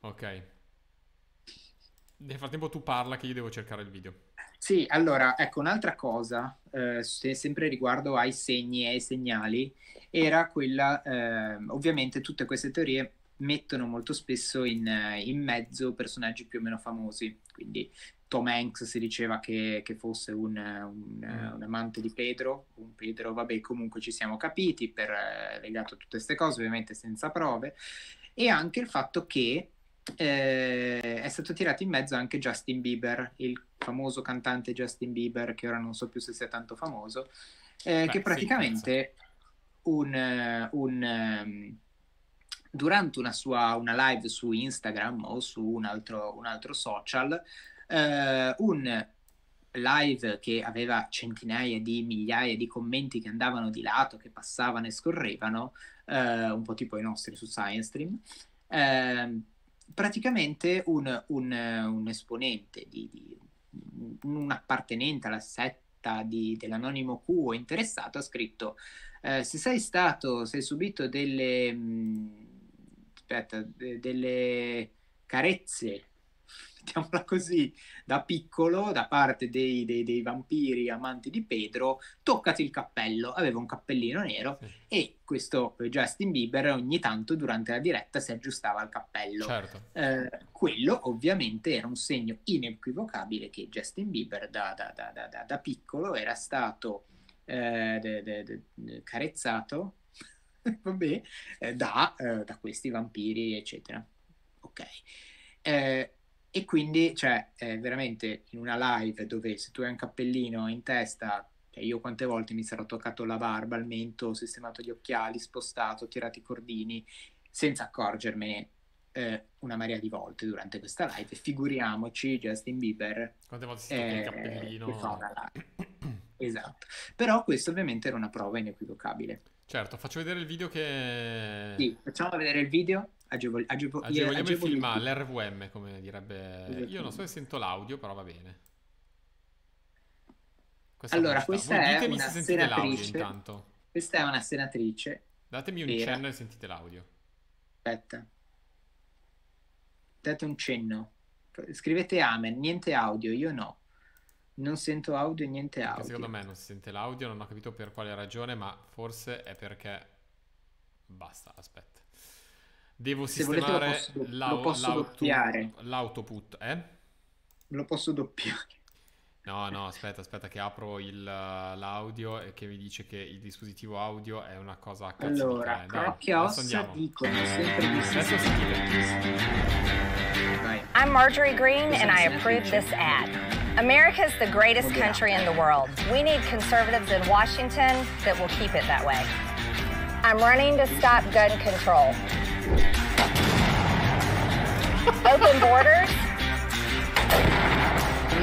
Ok. Nel frattempo, tu parla, che io devo cercare il video. Sì, allora, ecco, un'altra cosa, eh, sempre riguardo ai segni e ai segnali, era quella, eh, ovviamente tutte queste teorie mettono molto spesso in, eh, in, mezzo personaggi più o meno famosi. Quindi Tom Hanks si diceva che, che fosse un, un, mm. un, amante di Pedro, un Pedro, vabbè, comunque ci siamo capiti per eh, legato a tutte queste cose, ovviamente senza prove. E anche il fatto che eh, è stato tirato in mezzo anche Justin Bieber, il famoso cantante Justin Bieber, che ora non so più se sia tanto famoso, eh, Beh, che praticamente sì, un, eh, un ehm, durante una sua una live su Instagram o su un altro, un altro social, eh, un live che aveva centinaia di migliaia di commenti che andavano di lato, che passavano e scorrevano, eh, un po' tipo i nostri su ScienceStream, eh, praticamente un, un, un esponente, di, di, un appartenente alla setta di, dell'anonimo Q interessato ha scritto eh, se sei stato, se hai subito delle... Mh, aspetta, de- delle carezze, [LAUGHS] mettiamola così, da piccolo da parte dei, dei, dei, vampiri amanti di Pedro, toccati il cappello, aveva un cappellino nero sì. e questo Justin Bieber ogni tanto durante la diretta si aggiustava al cappello. Certo. Eh, quello ovviamente era un segno inequivocabile che Justin Bieber da, da, da, da piccolo era stato eh, de, de, de, carezzato [LAUGHS] vabbè, eh, da, eh, da, questi vampiri, eccetera. Ok. Eh, e quindi, cioè, veramente in una live dove se tu hai un cappellino in testa cioè, io quante volte mi sarò toccato la barba, il mento, sistemato gli occhiali, spostato, tirato i cordini, senza accorgermene eh, una marea di volte durante questa live. Figuriamoci Justin Bieber. Quante volte si eh, tocca il cappellino. [CLEARS THROAT] Esatto. Però questo ovviamente era una prova inequivocabile. Certo, faccio vedere il video che... Sì, facciamo vedere il video. Agevol- agevol- agevoliamo il film all'RVM, come direbbe... Io non so se sento l'audio, però va bene. Questa allora, questa Voi è una se senatrice. Intanto. Questa è una senatrice. Datemi un vera. cenno e sentite l'audio. Aspetta. Date un cenno. Scrivete amen, niente audio, io no. Non sento audio, e niente audio. Secondo me non si sente l'audio, non ho capito per quale ragione, ma forse è perché... Basta, aspetta. Devo Se sistemare volete, lo posso, l'au- lo posso l'auto- l'autoput, eh? Lo posso doppiare. No, no, aspetta, aspetta che apro il, eh, l'audio e che mi dice che il dispositivo audio è una cosa cazzo eh. Allora, di cane. Allora, coppia ossa dicono sempre di sì. Adesso sentite. Vai. I'm Marjorie Green and I approve this ad. America's the greatest country in the world. We need conservatives in Washington that will keep it that way. I'm running to stop gun control. Open border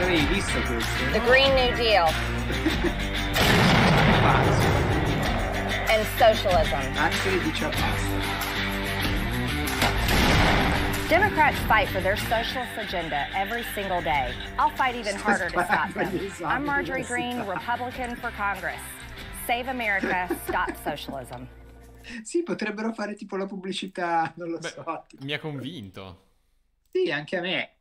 l'avevi visto questo? The Green New Deal. Pazzo. And socialism. Anche dice basta. Democrats fight for their socialist agenda every single day. I'll fight even [LAUGHS] harder to stop them. I'm Marjorie Green, Republican for Congress. Save America, stop [LAUGHS] socialism. Sì, potrebbero fare tipo la pubblicità, non lo Beh, so. Mi ha convinto. Sì, anche a me.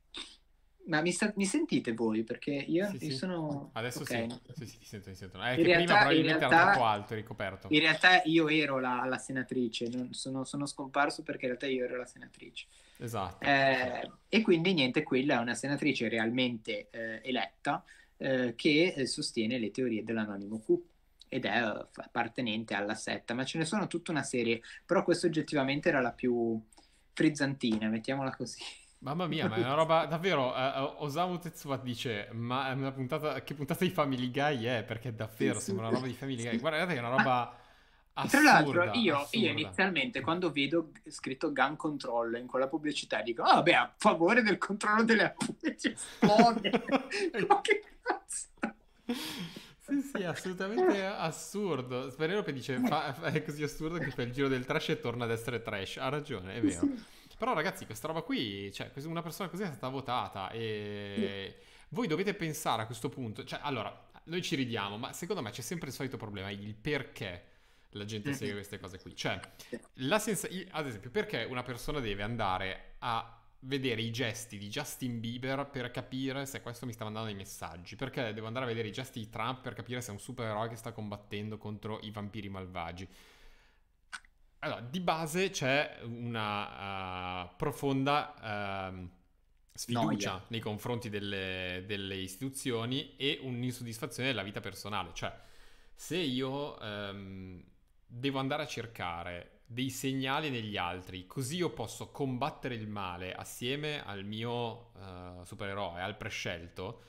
Ma mi, sta- mi, sentite voi? Perché io, sì, sì. sono... Adesso okay. sì. sì, ti sento, ti sento. Eh, in realtà, prima probabilmente realtà, era troppo alto, ricoperto. In realtà io ero la, la senatrice, sono, sono, scomparso perché in realtà io ero la senatrice. Esatto. Eh, e quindi niente, quella è una senatrice realmente eh, eletta eh, che eh, sostiene le teorie dell'anonimo Q ed è appartenente alla setta, ma ce ne sono tutta una serie, però questa oggettivamente era la più frizzantina, mettiamola così. Mamma mia, ma è una roba davvero. Uh, Osamu Tetsuwa dice: Ma è una puntata. Che puntata di Family Guy è? Perché davvero sì, sembra una roba di Family Guy. Guardate, che è una roba. assurda, tra l'altro, io, io inizialmente quando vedo scritto gun control in quella pubblicità dico: Ah, oh, beh, a favore del controllo delle pubblicità. [LAUGHS] ma che cazzo! Sì, sì, assolutamente assurdo. che dice: fa, fa, È così assurdo che fa il giro del trash e torna ad essere trash. Ha ragione, è vero. Sì. Però ragazzi, questa roba qui, cioè, una persona così è stata votata e voi dovete pensare a questo punto, cioè, allora, noi ci ridiamo, ma secondo me c'è sempre il solito problema, il perché la gente segue queste cose qui. Cioè, senza... ad esempio, perché una persona deve andare a vedere i gesti di Justin Bieber per capire se questo mi sta mandando dei messaggi? Perché devo andare a vedere i gesti di Trump per capire se è un supereroe che sta combattendo contro i vampiri malvagi? Allora, di base c'è una uh, profonda uh, sfiducia Noia. nei confronti delle, delle, istituzioni e un'insoddisfazione della vita personale. Cioè, se io um, devo andare a cercare dei segnali negli altri, così io posso combattere il male assieme al mio uh, supereroe, al prescelto,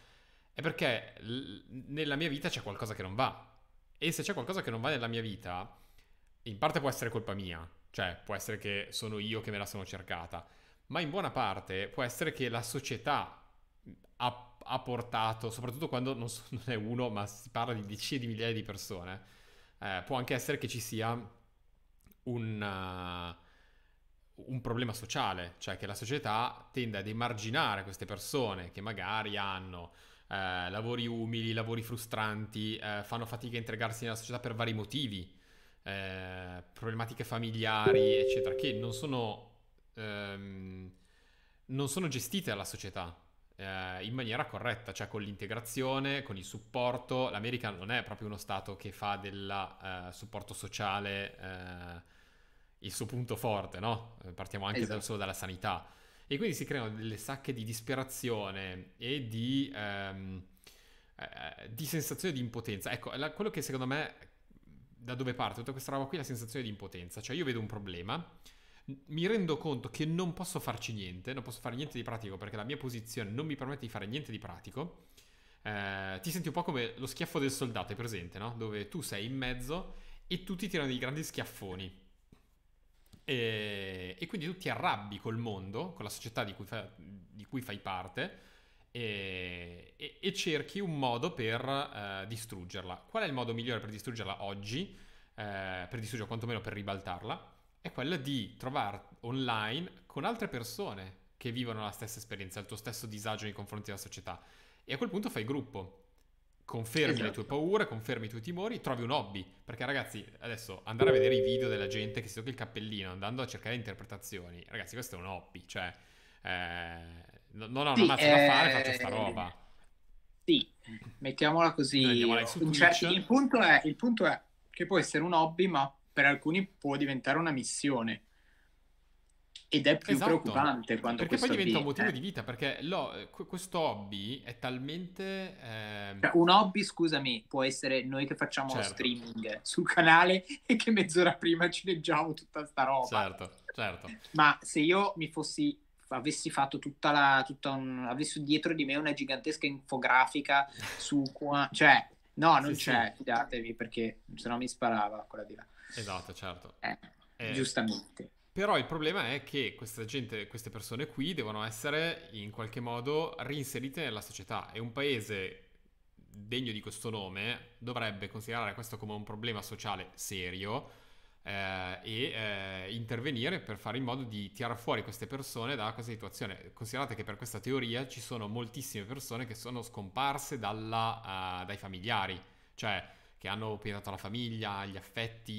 è perché l- nella mia vita c'è qualcosa che non va. E se c'è qualcosa che non va nella mia vita, in parte può essere colpa mia, cioè può essere che sono io che me la sono cercata, ma in buona parte può essere che la società ha, ha portato, soprattutto quando non, so, [LAUGHS] non, è uno, ma si parla di decine di migliaia di persone, eh, può anche essere che ci sia un, uh, un problema sociale, cioè che la società tende ad emarginare queste persone che magari hanno... Eh, lavori umili, lavori frustranti, eh, fanno fatica a integrarsi nella società per vari motivi, eh, problematiche familiari, eccetera, che non sono, ehm, non sono gestite dalla società eh, in maniera corretta, cioè con l'integrazione, con il supporto. L'America non è proprio uno Stato che fa del eh, supporto sociale eh, il suo punto forte, no? Eh, partiamo anche esatto. solo dalla sanità. E quindi si creano delle sacche di disperazione e di, ehm, eh, eh di sensazione di impotenza. Ecco, la, quello che secondo me da dove parte tutta questa roba qui la sensazione di impotenza, cioè io vedo un problema, mi rendo conto che non posso farci niente, non posso fare niente di pratico perché la mia posizione non mi permette di fare niente di pratico. Eh, ti senti un po' come lo schiaffo del soldato, è presente, no? Dove tu sei in mezzo e tutti tirano dei grandi schiaffoni. E, e quindi tu ti arrabbi col mondo, con la società di cui, fa, di cui fai parte, e, e, e cerchi un modo per eh, distruggerla. Qual è il modo migliore per distruggerla oggi, eh, per distruggerla quantomeno per ribaltarla? È quello di trovare online con altre persone che vivono la stessa esperienza, il tuo stesso disagio nei confronti della società. E a quel punto fai gruppo, confermi esatto. le tue paure, confermi i tuoi timori, trovi un hobby. Perché, ragazzi, adesso andare a vedere i video della gente che si tocca il cappellino andando a cercare interpretazioni, ragazzi, questo è un hobby. Cioè, eh, No, no, non sì, ho eh... da fare, faccio sta ehm, roba. Sì, mettiamola così. Certo, il, punto è, il punto è che può essere un hobby, ma per alcuni può diventare una missione. Ed è più esatto. preoccupante quando Perché poi diventa un motivo è... Eh. di vita, perché lo, eh, questo hobby è talmente... Eh... Cioè, un hobby, scusami, può essere noi che facciamo certo. lo streaming sul canale [LAUGHS] e che mezz'ora prima ci leggiamo tutta sta roba. Certo, certo. Ma se io mi fossi avessi fatto tutta la tutta un, avessi dietro di me una gigantesca infografica su qua, cioè no non sì, c'è sì. fidatevi perché se no mi sparava quella di là esatto certo eh, eh, giustamente però il problema è che questa gente, queste persone qui devono essere in qualche modo reinserite nella società e un paese degno di questo nome dovrebbe considerare questo come un problema sociale serio eh, e eh, intervenire per fare in modo di tirare fuori queste persone da questa situazione. Considerate che per questa teoria ci sono moltissime persone che sono scomparse dalla, uh, dai familiari, cioè che hanno piedato la famiglia, gli affetti,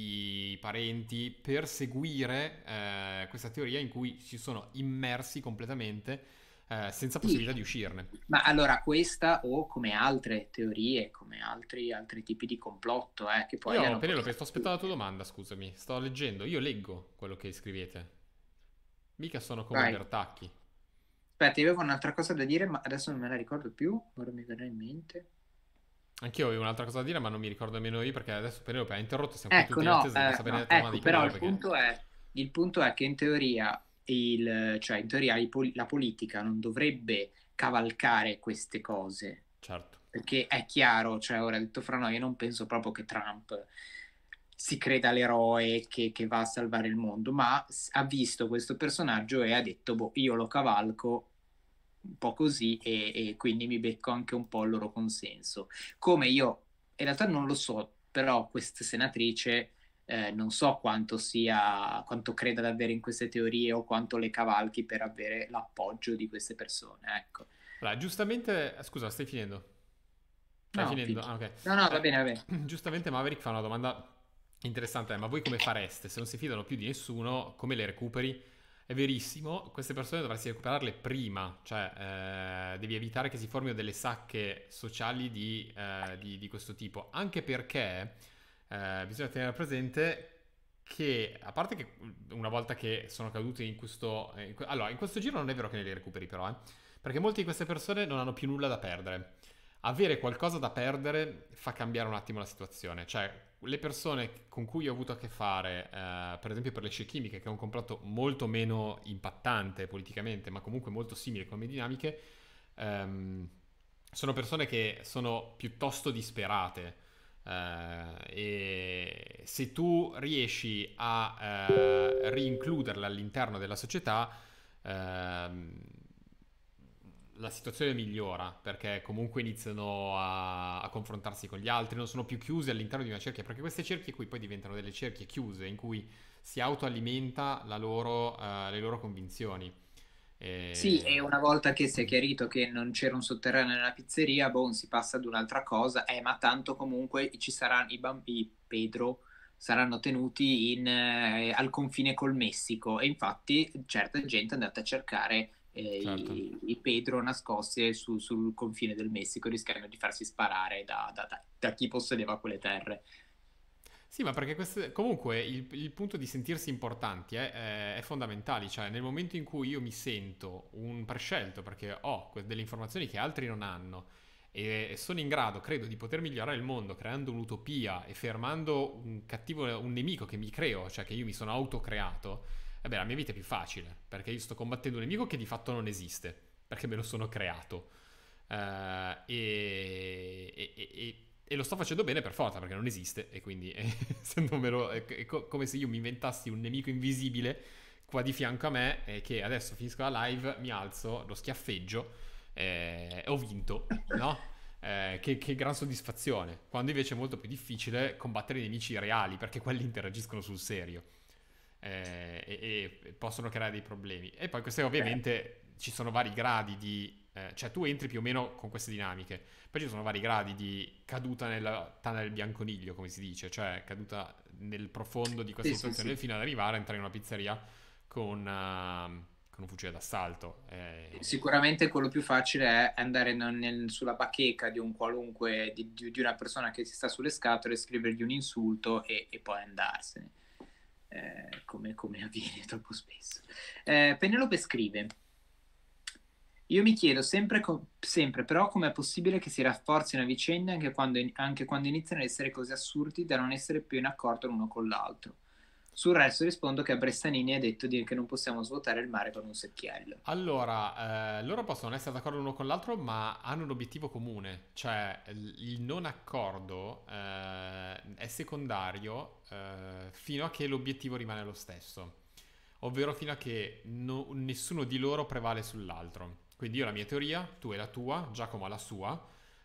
i parenti, per seguire eh, questa teoria in cui si sono immersi completamente eh, senza possibilità sì. di uscirne. Ma allora questa o come altre teorie, come altri, altri tipi di complotto eh, che poi... Io, Penelope, sto aspettando la tua domanda, scusami, sto leggendo, io leggo quello che scrivete, mica sono come Vai. Bertacchi. Aspetta, io avevo un'altra cosa da dire, ma adesso non me la ricordo più, ora mi verrà in mente. Anch'io avevo un'altra cosa da dire, ma non mi ricordo nemmeno io perché adesso Penelope ha interrotto, siamo ecco, tutti no, in attesa eh, di sapere no, la ecco, però il perché... punto è il punto è che in teoria il, cioè in teoria la politica non dovrebbe cavalcare queste cose. Certo. Perché è chiaro, cioè ora detto fra noi, io non penso proprio che Trump si creda l'eroe che, che, va a salvare il mondo, ma ha visto questo personaggio e ha detto, boh, io lo cavalco un po' così e, e quindi mi becco anche un po' il loro consenso. Come io, in realtà non lo so, però questa senatrice eh, non so quanto sia, quanto creda davvero in queste teorie o quanto le cavalchi per avere l'appoggio di queste persone, ecco. Allora, giustamente, eh, scusa, stai finendo? Stai no, finendo? Ah, okay. no, no, va bene, va bene. [CLEARS THROAT] Giustamente Maverick fa una domanda interessante, eh, ma voi come fareste? Se non si fidano più di nessuno, come le recuperi? È verissimo, queste persone dovresti recuperarle prima, cioè eh, devi evitare che si formino delle sacche sociali di, eh, di, di questo tipo, anche perché eh, bisogna tenere presente che a parte che mm, una volta che sono caduti in questo eh, in, allora in questo giro non è vero che ne li recuperi però eh, perché molte di queste persone non hanno più nulla da perdere avere qualcosa da perdere fa cambiare un attimo la situazione cioè le persone con cui ho avuto a che fare eh, per esempio per le scie chimiche che è un comprato molto meno impattante politicamente ma comunque molto simile come dinamiche ehm, sono persone che sono piuttosto disperate eh, e se tu riesci a eh, rincluderla all'interno della società, ehm, la situazione migliora perché comunque iniziano a, a, confrontarsi con gli altri, non sono più chiuse all'interno di una cerchia, perché queste cerchie qui poi diventano delle cerchie chiuse in cui si autoalimenta loro, uh, le loro convinzioni. E... Sì, eh, e una volta che si è chiarito che non c'era un sotterraneo nella pizzeria, boh, si passa ad un'altra cosa, eh, ma tanto comunque ci saranno i bambini, Pedro, saranno tenuti in, eh, al confine col Messico e infatti certa gente è andata a cercare eh, certo. i, i, Pedro nascosti eh, su, sul confine del Messico rischiando di farsi sparare da, da, da, da chi possedeva quelle terre. Sì, ma perché queste, comunque il, il, punto di sentirsi importanti eh, eh, è fondamentale, cioè nel momento in cui io mi sento un prescelto perché ho delle informazioni che altri non hanno e sono in grado, credo, di poter migliorare il mondo creando un'utopia e fermando un cattivo, un nemico che mi creo, cioè che io mi sono autocreato, e eh beh la mia vita è più facile perché io sto combattendo un nemico che di fatto non esiste perché me lo sono creato. Uh, e, e, e e lo sto facendo bene per forza perché non esiste e quindi è, eh, [LAUGHS] numero, è, è co- come se io mi inventassi un nemico invisibile qua di fianco a me e che adesso finisco la live, mi alzo, lo schiaffeggio eh, e eh, ho vinto, no? Eh, che, che, gran soddisfazione, quando invece è molto più difficile combattere i nemici reali perché quelli interagiscono sul serio eh, e, e, possono creare dei problemi. E poi queste ovviamente ci sono vari gradi di... cioè tu entri più o meno con queste dinamiche poi ci sono vari gradi di caduta nella tana del bianconiglio, come si dice, cioè caduta nel profondo di questa sì, situazione sì, sì. fino ad arrivare a entrare in una pizzeria con, uh, con un fucile d'assalto. E... Eh. Sicuramente quello più facile è andare nel, sulla bacheca di un qualunque, di, di, di, una persona che si sta sulle scatole, scrivergli un insulto e, e poi andarsene. Eh, come, come, avviene [LAUGHS] troppo spesso. Eh, Penelope scrive: io mi chiedo sempre, co- sempre però com'è possibile che si rafforzi una vicenda anche quando, in- anche quando iniziano ad essere così assurdi da non essere più in accordo l'uno con l'altro. Sul resto rispondo che a Bressanini ha detto che non possiamo svuotare il mare con un secchiello. Allora, eh, loro possono essere d'accordo l'uno con l'altro, ma hanno un obiettivo comune, cioè il non accordo eh, è secondario eh, fino a che l'obiettivo rimane lo stesso, ovvero fino a che no, nessuno di loro prevale sull'altro. Quindi io ho la mia teoria, tu hai la tua, Giacomo ha la sua,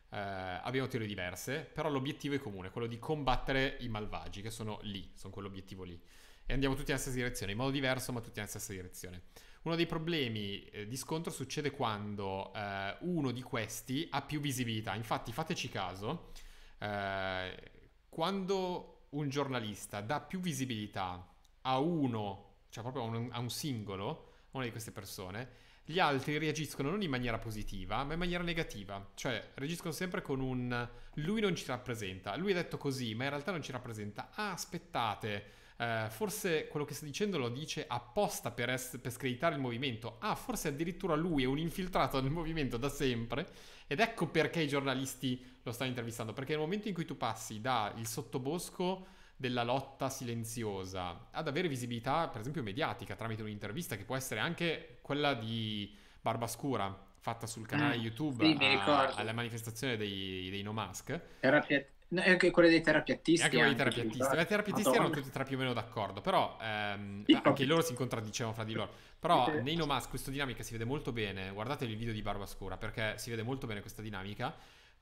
eh, abbiamo teorie diverse, però l'obiettivo è comune, quello di combattere i malvagi, che sono lì, sono quell'obiettivo lì. E andiamo tutti nella stessa direzione, in modo diverso, ma tutti nella stessa direzione. Uno dei problemi eh, di scontro succede quando eh, uno di questi ha più visibilità. Infatti, fateci caso, eh, quando un giornalista dà più visibilità a uno, cioè proprio a un, a un singolo, a una di queste persone, gli altri reagiscono non in maniera positiva, ma in maniera negativa. Cioè, reagiscono sempre con un lui non ci rappresenta, lui ha detto così, ma in realtà non ci rappresenta. Ah, aspettate, eh, forse quello che sta dicendo lo dice apposta per, es- per screditare il movimento. Ah, forse addirittura lui è un infiltrato nel movimento da sempre. Ed ecco perché i giornalisti lo stanno intervistando, perché nel momento in cui tu passi dal sottobosco della lotta silenziosa ad avere visibilità, per esempio, mediatica tramite un'intervista che può essere anche quella di Barba Scura fatta sul canale mm, YouTube sì, a, alla manifestazione dei, dei No Mask. Terapia... No, anche quelle dei terapeutisti. Anche quelle dei terapeutisti. I terapeutisti erano tutti tra più o meno d'accordo, però ehm, anche loro si contraddicevano fra di loro. Però nei No Mask questa dinamica si vede molto bene. Guardate il video di Barba Scura perché si vede molto bene questa dinamica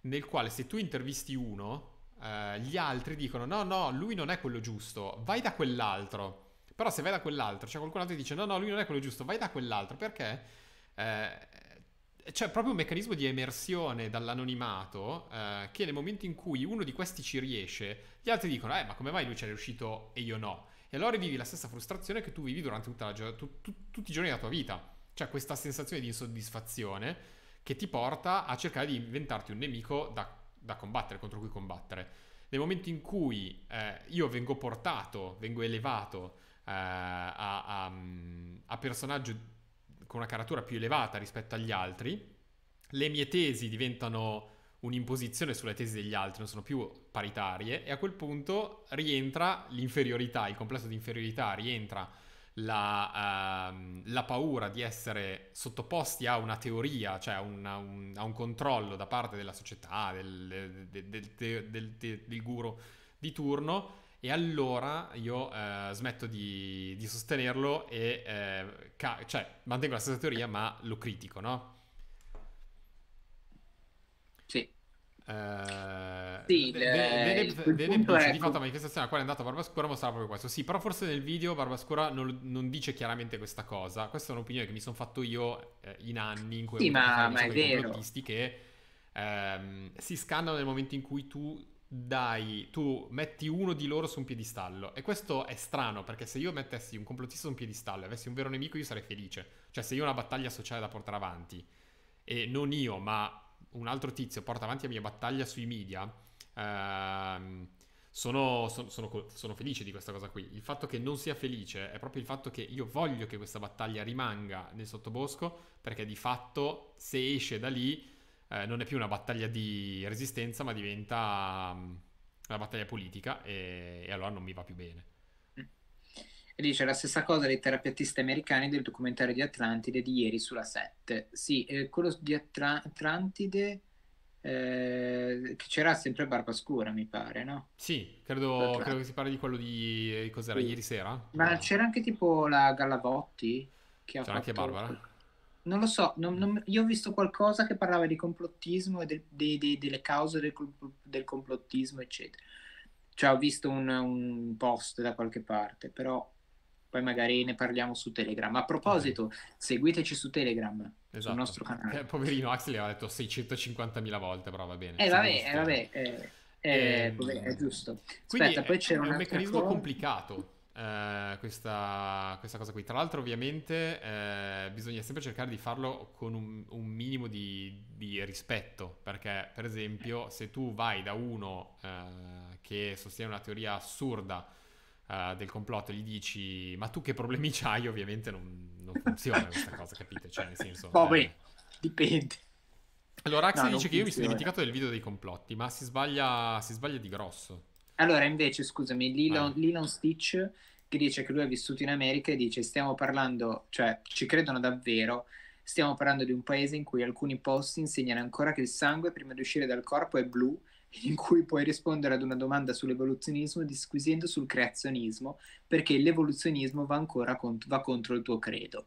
nel quale se tu intervisti uno eh, gli altri dicono no, no, lui non è quello giusto, vai da quell'altro. Però se vai da quell'altro, c'è cioè qualcun altro che dice no, no, lui non è quello giusto, vai da quell'altro, perché eh, c'è proprio un meccanismo di emersione dall'anonimato eh, che nel momento in cui uno di questi ci riesce, gli altri dicono eh, ma come mai lui ci è riuscito e io no? E allora vivi la stessa frustrazione che tu vivi durante gio- tu- tu- tutti i giorni della tua vita. Cioè questa sensazione di insoddisfazione che ti porta a cercare di inventarti un nemico da da combattere, contro cui combattere. Nel momento in cui eh, io vengo portato, vengo elevato eh, a, a, a personaggio con una caratura più elevata rispetto agli altri, le mie tesi diventano un'imposizione sulle tesi degli altri, non sono più paritarie, e a quel punto rientra l'inferiorità, il complesso di inferiorità rientra la, uh, la, paura di essere sottoposti a una teoria, cioè a un, a un, a un controllo da parte della società, del, del, del, del guru di turno. E allora io uh, smetto di, di, sostenerlo e uh, ca- cioè, mantengo la stessa teoria, ma lo critico, no? Sì. Eh, sì, Deneb dice di fatto la manifestazione alla quale è andata Barbascura mostrava proprio questo. Sì, però forse nel video Barbascura non, non dice chiaramente questa cosa. Questa è un'opinione che mi sono fatto io eh, in anni in cui sì, ma, ma è vero. che ehm, si scannano nel momento in cui tu dai, tu metti uno di loro su un piedistallo. E questo è strano, perché se io mettessi un complottista su un piedistallo e avessi un vero nemico, io sarei felice. Cioè, se io ho una battaglia sociale da portare avanti, e non io, ma un altro tizio porta avanti la mia battaglia sui media, ehm, sono, sono, sono, sono, felice di questa cosa qui. Il fatto che non sia felice è proprio il fatto che io voglio che questa battaglia rimanga nel sottobosco, perché di fatto se esce da lì eh, non è più una battaglia di resistenza, ma diventa um, una battaglia politica e, e allora non mi va più bene e dice la stessa cosa dei terapeutisti americani del documentario di Atlantide di ieri sulla 7. Sì, eh, quello di Atla- Atlantide eh, che c'era sempre Barba Scura mi pare, no? Sì, credo, credo, che si parli di quello di eh, cos'era sì. ieri sera. Ma no. c'era anche tipo la Gallavotti che ha c'era fatto... anche Barbara. Non lo so, non, non... io ho visto qualcosa che parlava di complottismo e del, de, de, delle cause del, del complottismo, eccetera. Cioè, ho visto un, un post da qualche parte, però poi magari ne parliamo su Telegram. A proposito, okay. seguiteci su Telegram, esatto. sul nostro canale. Eh, poverino, Axel ha detto 650.000 volte, però va bene. Eh vabbè, eh, vabbè eh, eh, poverino, ehm, è giusto. Quindi Aspetta, poi c'era un meccanismo cosa... complicato. Eh, questa, questa, cosa qui tra l'altro ovviamente eh, bisogna sempre cercare di farlo con un, un minimo di, di, rispetto perché per esempio se tu vai da uno eh, che sostiene una teoria assurda uh, del complotto gli dici ma tu che problemi [LAUGHS] hai, ovviamente non, non funziona questa cosa, capite? Cioè, nel senso... Poi, eh... dipende. Allora, Axel no, dice che io mi sono dimenticato del video dei complotti, ma si sbaglia, si sbaglia di grosso. Allora, invece, scusami, Lilon, ah. Lilon Stitch che dice che lui ha vissuto in America e dice stiamo parlando, cioè ci credono davvero, stiamo parlando di un paese in cui alcuni posti insegnano ancora che il sangue prima di uscire dal corpo è blu [LAUGHS] in cui puoi rispondere ad una domanda sull'evoluzionismo disquisendo sul creazionismo, perché l'evoluzionismo va ancora cont- va contro il tuo credo.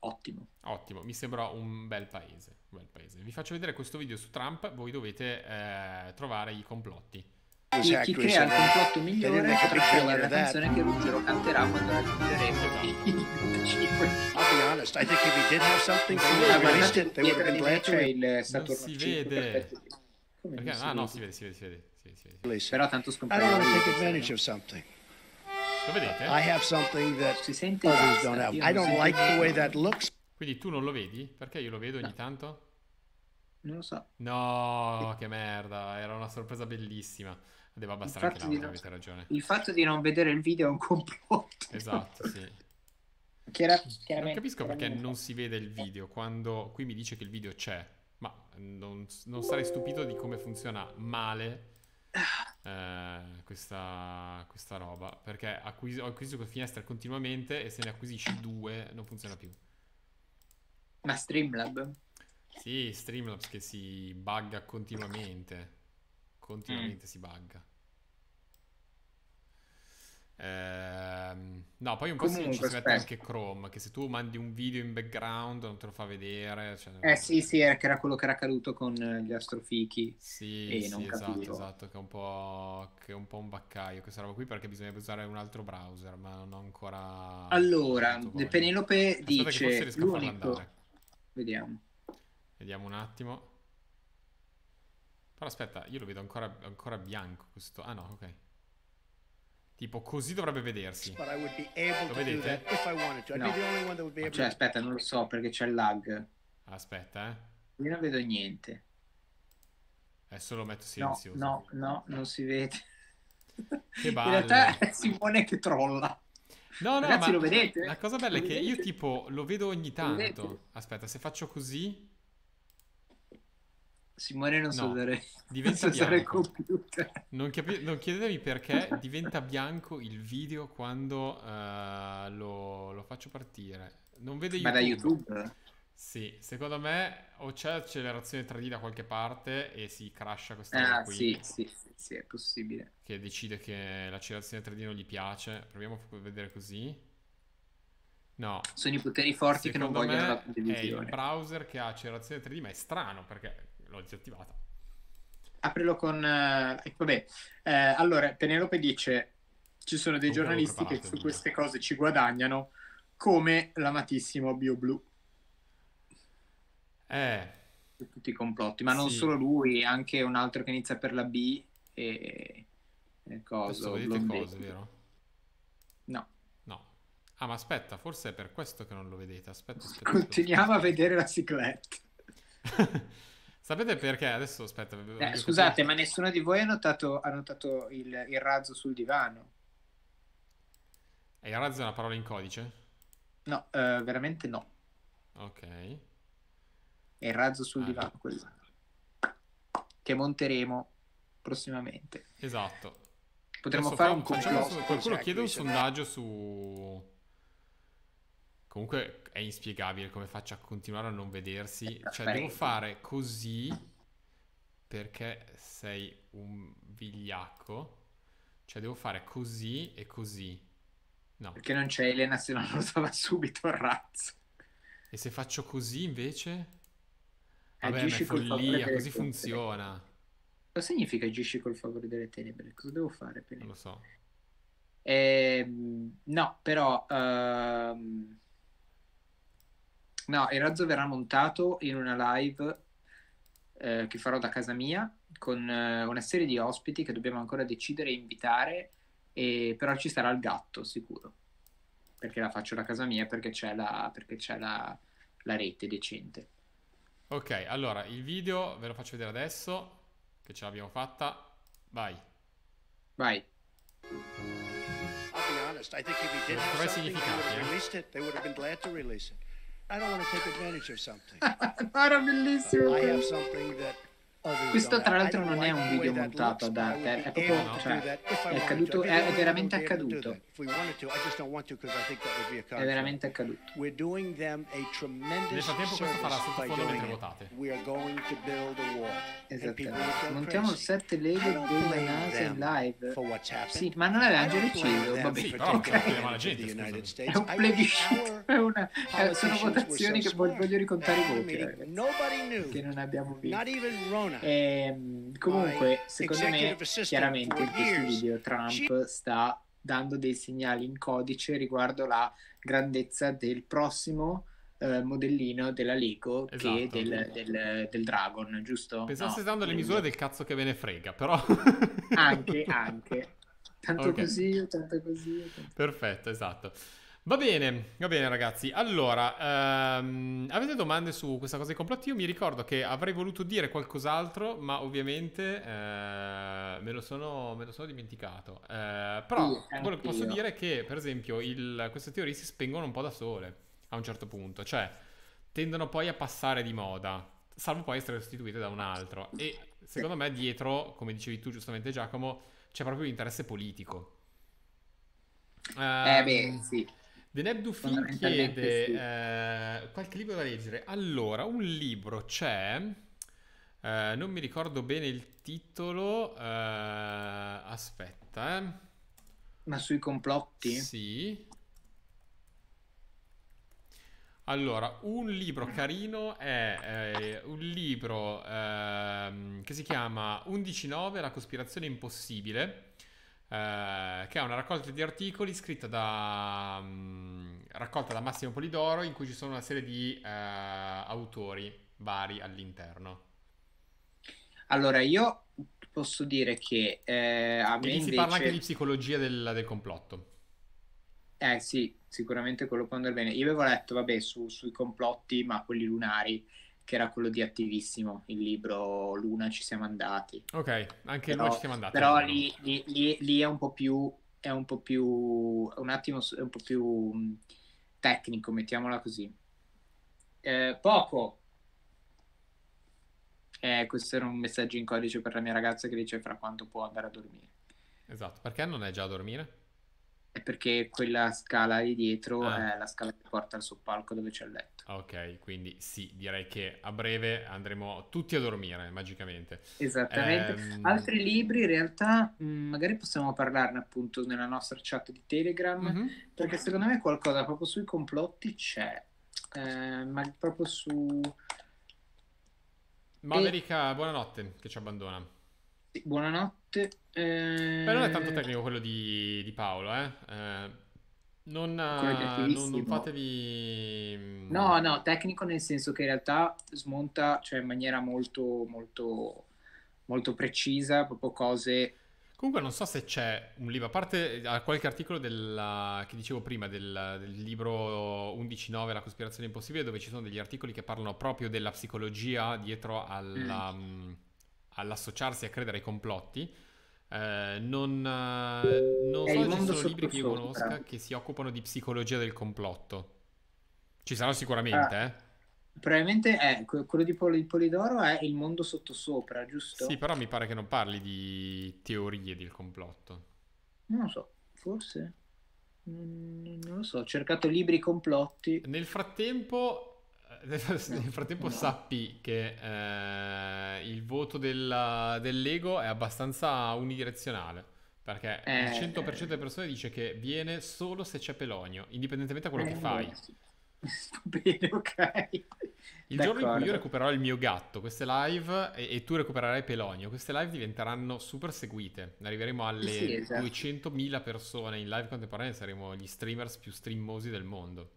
Ottimo. Ottimo, mi sembra un bel paese, un bel paese. Vi faccio vedere questo video su Trump, voi dovete eh, trovare i complotti. Chi, chi crea il complotto migliore potrà scegliere la canzone che Ruggero canterà quando raggiungeremo i 5. I'll be honest, I think if he did have something, they would have released it, they would have been glad to. Non si vede. Perfetto. Perché, ah, no, si vede, si vede, si vede. Si vede, si vede. Però tanto scompare. I take advantage of something. Lo vedete? I have something that si sente others don't have. I don't like the way that looks. Quindi tu non lo vedi? Perché io lo vedo ogni tanto? Non lo so. No, che merda, era una sorpresa bellissima. Devo abbassare anche l'audio, non... avete ragione. Il fatto di non vedere il video è un complotto. Esatto, sì. Chiara... non capisco perché non si vede il video, quando qui mi dice che il video c'è. Ma non, non sarei stupito di come funziona male eh, questa, questa, roba. Perché acquis- ho acquisito questa finestre continuamente e se ne acquisisci due non funziona più. Ma Streamlab? Sì, Streamlabs che si bugga continuamente. Continuamente mm. si bugga. Ehm, no, poi un po' Comunque, ci si mette anche Chrome, che se tu mandi un video in background non te lo fa vedere. Cioè... Eh sì, sì, era, era, quello che era accaduto con eh, gli astrofichi. Sì, e sì, non esatto, capivo. esatto, che è, un po', che è un po' un baccaio questa roba qui perché bisognerebbe usare un altro browser, ma non ho ancora... Allora, Penelope dice... L'unico... Vediamo. Vediamo un attimo. Però aspetta, io lo vedo ancora, ancora bianco questo... Ah no, ok. Tipo, così dovrebbe vedersi. Lo vedete? No. Cioè, aspetta, non lo so perché c'è il lag. Aspetta, eh. Io non vedo niente. Adesso lo metto silenzioso. No, no, no non si vede. Che balle. In realtà è Simone che trolla. No, no, Ragazzi, ma lo vedete? La cosa bella lo è che vedete? io tipo lo vedo ogni tanto. Aspetta, se faccio così... Simone non so usare, diventa non so usare il computer. Non, capi- non chiedetevi perché [LAUGHS] diventa bianco il video quando uh, lo, lo, faccio partire. Non vede YouTube. Ma da YouTube? Sì, secondo me o c'è accelerazione 3D da qualche parte e si crasha questa ah, qui. Sì, sì, sì, è possibile. Che decide che l'accelerazione 3D non gli piace. Proviamo a vedere così. No. Sono i poteri forti secondo che non vogliono la televisione. È il browser che ha accelerazione 3D, ma è strano perché l'ho disattivata. Aprilo con... Eh, ecco, vabbè, eh, allora Penelope dice ci sono dei non giornalisti che su queste cose ci guadagnano come l'amatissimo BioBlu. Eh. Tutti i complotti, ma sì. non solo lui, anche un altro che inizia per la B e... e cosa, cose, vero? No. No. Ah, ma aspetta, forse è per questo che non lo vedete. Aspetta, aspetta Continuiamo aspetta. a vedere la ciclette. [LAUGHS] Sapete perché? Adesso aspetta. Eh, scusate, ma nessuno di voi ha notato, ha notato il, il, razzo sul divano? E eh, il razzo è una parola in codice? No, eh, veramente no. Ok. È il razzo sul ah, divano, no. quello. Che monteremo prossimamente. Esatto. Potremmo fare un, un complotto. Qualcuno chiede un sondaggio su Comunque è inspiegabile come faccio a continuare a non vedersi. Eh, cioè, devo fare così perché sei un vigliacco. Cioè, devo fare così e così. No. Perché non c'è Elena se non lo trova subito, il razzo. E se faccio così invece? Eh, Vabbè, agisci è follia, così funziona. Cosa significa agisci col favore delle tenebre? Cosa devo fare? Per... Non lo so. Eh, no, però... Uh... No, il razzo verrà montato in una live eh, che farò da casa mia con eh, una serie di ospiti che dobbiamo ancora decidere e invitare, e, però ci sarà il gatto sicuro, perché la faccio da casa mia perché c'è la, perché c'è la, la rete decente. Ok, allora il video ve lo faccio vedere adesso, che ce l'abbiamo fatta. Vai. Vai. I'll be honest, I think if he did have something, they would have eh? released it. They would have been glad to release it. I don't want to take advantage of something. [LAUGHS] I don't believe you. I have something that Questo tra l'altro non è un video montato ad arte, è proprio, cioè, cioè è, caduto, è, veramente accaduto. È veramente accaduto. Nel frattempo questo farà sottofondo mentre votate. Esattamente. Montiamo il set Lego della NASA in live. Sì, ma non l'avevamo già deciso, vabbè. Sì, no, okay. è un plebiscito, [LAUGHS] è una, eh, sono votazioni che voglio, ricontare voi, che non abbiamo visto. E, ehm, comunque, secondo me, chiaramente in questo video Trump sta dando dei segnali in codice riguardo la grandezza del prossimo eh, modellino della Lego esatto, che del, del, del, Dragon, giusto? Pensasse no, dando le misure del cazzo che ve ne frega, però... anche, anche. [LAUGHS] Tanto okay. così, tanto così. Tanto... Perfetto, esatto. Va bene, va bene ragazzi. Allora, ehm, avete domande su questa cosa di complotti? Io mi ricordo che avrei voluto dire qualcos'altro, ma ovviamente eh, me, lo sono, me, lo sono, dimenticato. Eh, però sì, posso dire è che, per esempio, il, queste teorie si spengono un po' da sole a un certo punto, cioè tendono poi a passare di moda, salvo poi essere sostituite da un altro. E secondo me dietro, come dicevi tu giustamente Giacomo, c'è proprio l'interesse politico. Eh, eh beh, ehm, sì. The Nebdufin chiede sì. eh, qualche libro da leggere. Allora, un libro c'è, eh, non mi ricordo bene il titolo, eh, aspetta. Eh. Ma sui complotti? Sì. Allora, un libro carino è eh, un libro ehm, che si chiama 11.9, la cospirazione impossibile eh, che è una raccolta di articoli scritta da, mh, mm, raccolta da Massimo Polidoro in cui ci sono una serie di eh, autori vari all'interno. Allora, io posso dire che eh, a e me si invece... parla anche di psicologia del, del, complotto. Eh sì, sicuramente quello può andare bene. Io avevo letto, vabbè, su, sui complotti, ma quelli lunari, che era quello di Attivissimo, il libro Luna ci siamo andati. Ok, anche però, Luna ci siamo andati. Però lì, lì, lì, lì, è un po' più, è un po' più, un attimo, è un po' più mm, tecnico, mettiamola così. Eh, poco. Eh, questo era un messaggio in codice per la mia ragazza che dice fra quanto può andare a dormire. Esatto, perché non è già a dormire? è perché quella scala lì dietro ah. è la scala che porta al soppalco dove c'è il letto. Ok, quindi sì, direi che a breve andremo tutti a dormire magicamente. Esattamente. Ehm... Altri libri in realtà mm, magari possiamo parlarne appunto nella nostra chat di Telegram, mm-hmm. perché secondo me qualcosa proprio sui complotti c'è, eh, ma proprio su... Maverica, e... buonanotte che ci abbandona. Sì, buonanotte eh... Beh, non è tanto tecnico quello di, di Paolo, eh? eh non, eh, non, non, fatevi... Mm, no, no, tecnico nel senso che in realtà smonta cioè, in maniera molto, molto, molto precisa proprio cose... Comunque non so se c'è un libro, a parte a eh, qualche articolo della, che dicevo prima del, del libro 11.9 La cospirazione impossibile, dove ci sono degli articoli che parlano proprio della psicologia dietro alla... Mm, mm all'associarsi a credere ai complotti. Eh, non, eh, non so se ci sono libri che io conosca che si occupano di psicologia del complotto. Ci sarà sicuramente, ah, eh. Probabilmente è, eh, quello di Polidoro è il mondo sottosopra, giusto? Sì, però mi pare che non parli di teorie del complotto. Non lo so, forse. Non lo so, ho cercato libri complotti. Nel frattempo nel frattempo no. sappi che eh, il voto della, dell'ego è abbastanza unidirezionale. Perché eh, il 100% eh. delle persone dice che viene solo se c'è Pelonio, indipendentemente da quello eh, che fai. [LAUGHS] Bene, ok. Il D'accordo. giorno in cui io recupererò il mio gatto, queste live, e, e, tu recupererai Pelonio, queste live diventeranno super seguite. Arriveremo alle sì, esatto. 200.000 persone in live contemporanea, saremo gli streamers più streamosi del mondo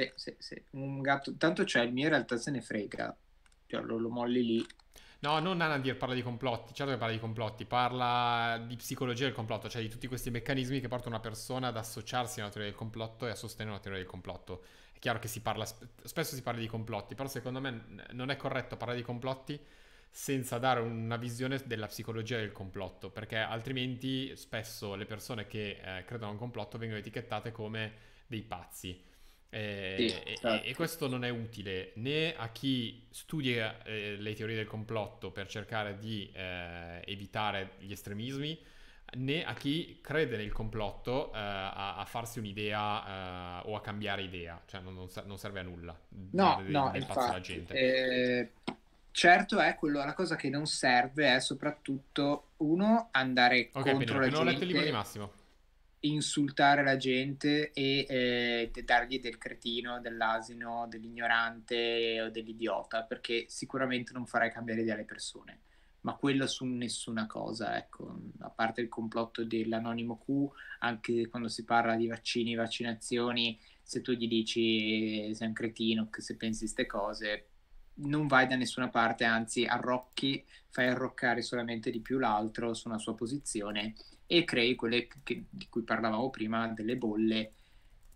se, se, se, un gatto, tanto c'è il mio in realtà se ne frega, cioè, lo, lo molli lì. No, non Nadir parla di complotti, certo che parla di complotti, parla di psicologia del complotto, cioè di tutti questi meccanismi che portano una persona ad associarsi a una teoria del complotto e a sostenere una teoria del complotto. È chiaro che si parla, spesso si parla di complotti, però secondo me non è corretto parlare di complotti senza dare una visione della psicologia del complotto, perché altrimenti spesso le persone che eh, credono a un complotto vengono etichettate come dei pazzi. Eh, sì, certo. e, e, esatto. questo non è utile né a chi studia eh, le teorie del complotto per cercare di eh, evitare gli estremismi, né a chi crede nel complotto eh, a, a, farsi un'idea eh, o a cambiare idea, cioè non, non serve a nulla. No, de, no, infatti, eh, certo è quello, la cosa che non serve è soprattutto uno andare okay, contro bene, la gente. Ok, non letto il libro di Massimo insultare la gente e eh, dargli del cretino, dell'asino, dell'ignorante o dell'idiota, perché sicuramente non farai cambiare idea alle persone. Ma quello su nessuna cosa, ecco, a parte il complotto dell'anonimo Q, anche quando si parla di vaccini, vaccinazioni, se tu gli dici eh, sei un cretino, che se pensi queste cose, non vai da nessuna parte, anzi arrocchi, fai arroccare solamente di più l'altro su una sua posizione e crei quelle che, di cui parlavamo prima, delle bolle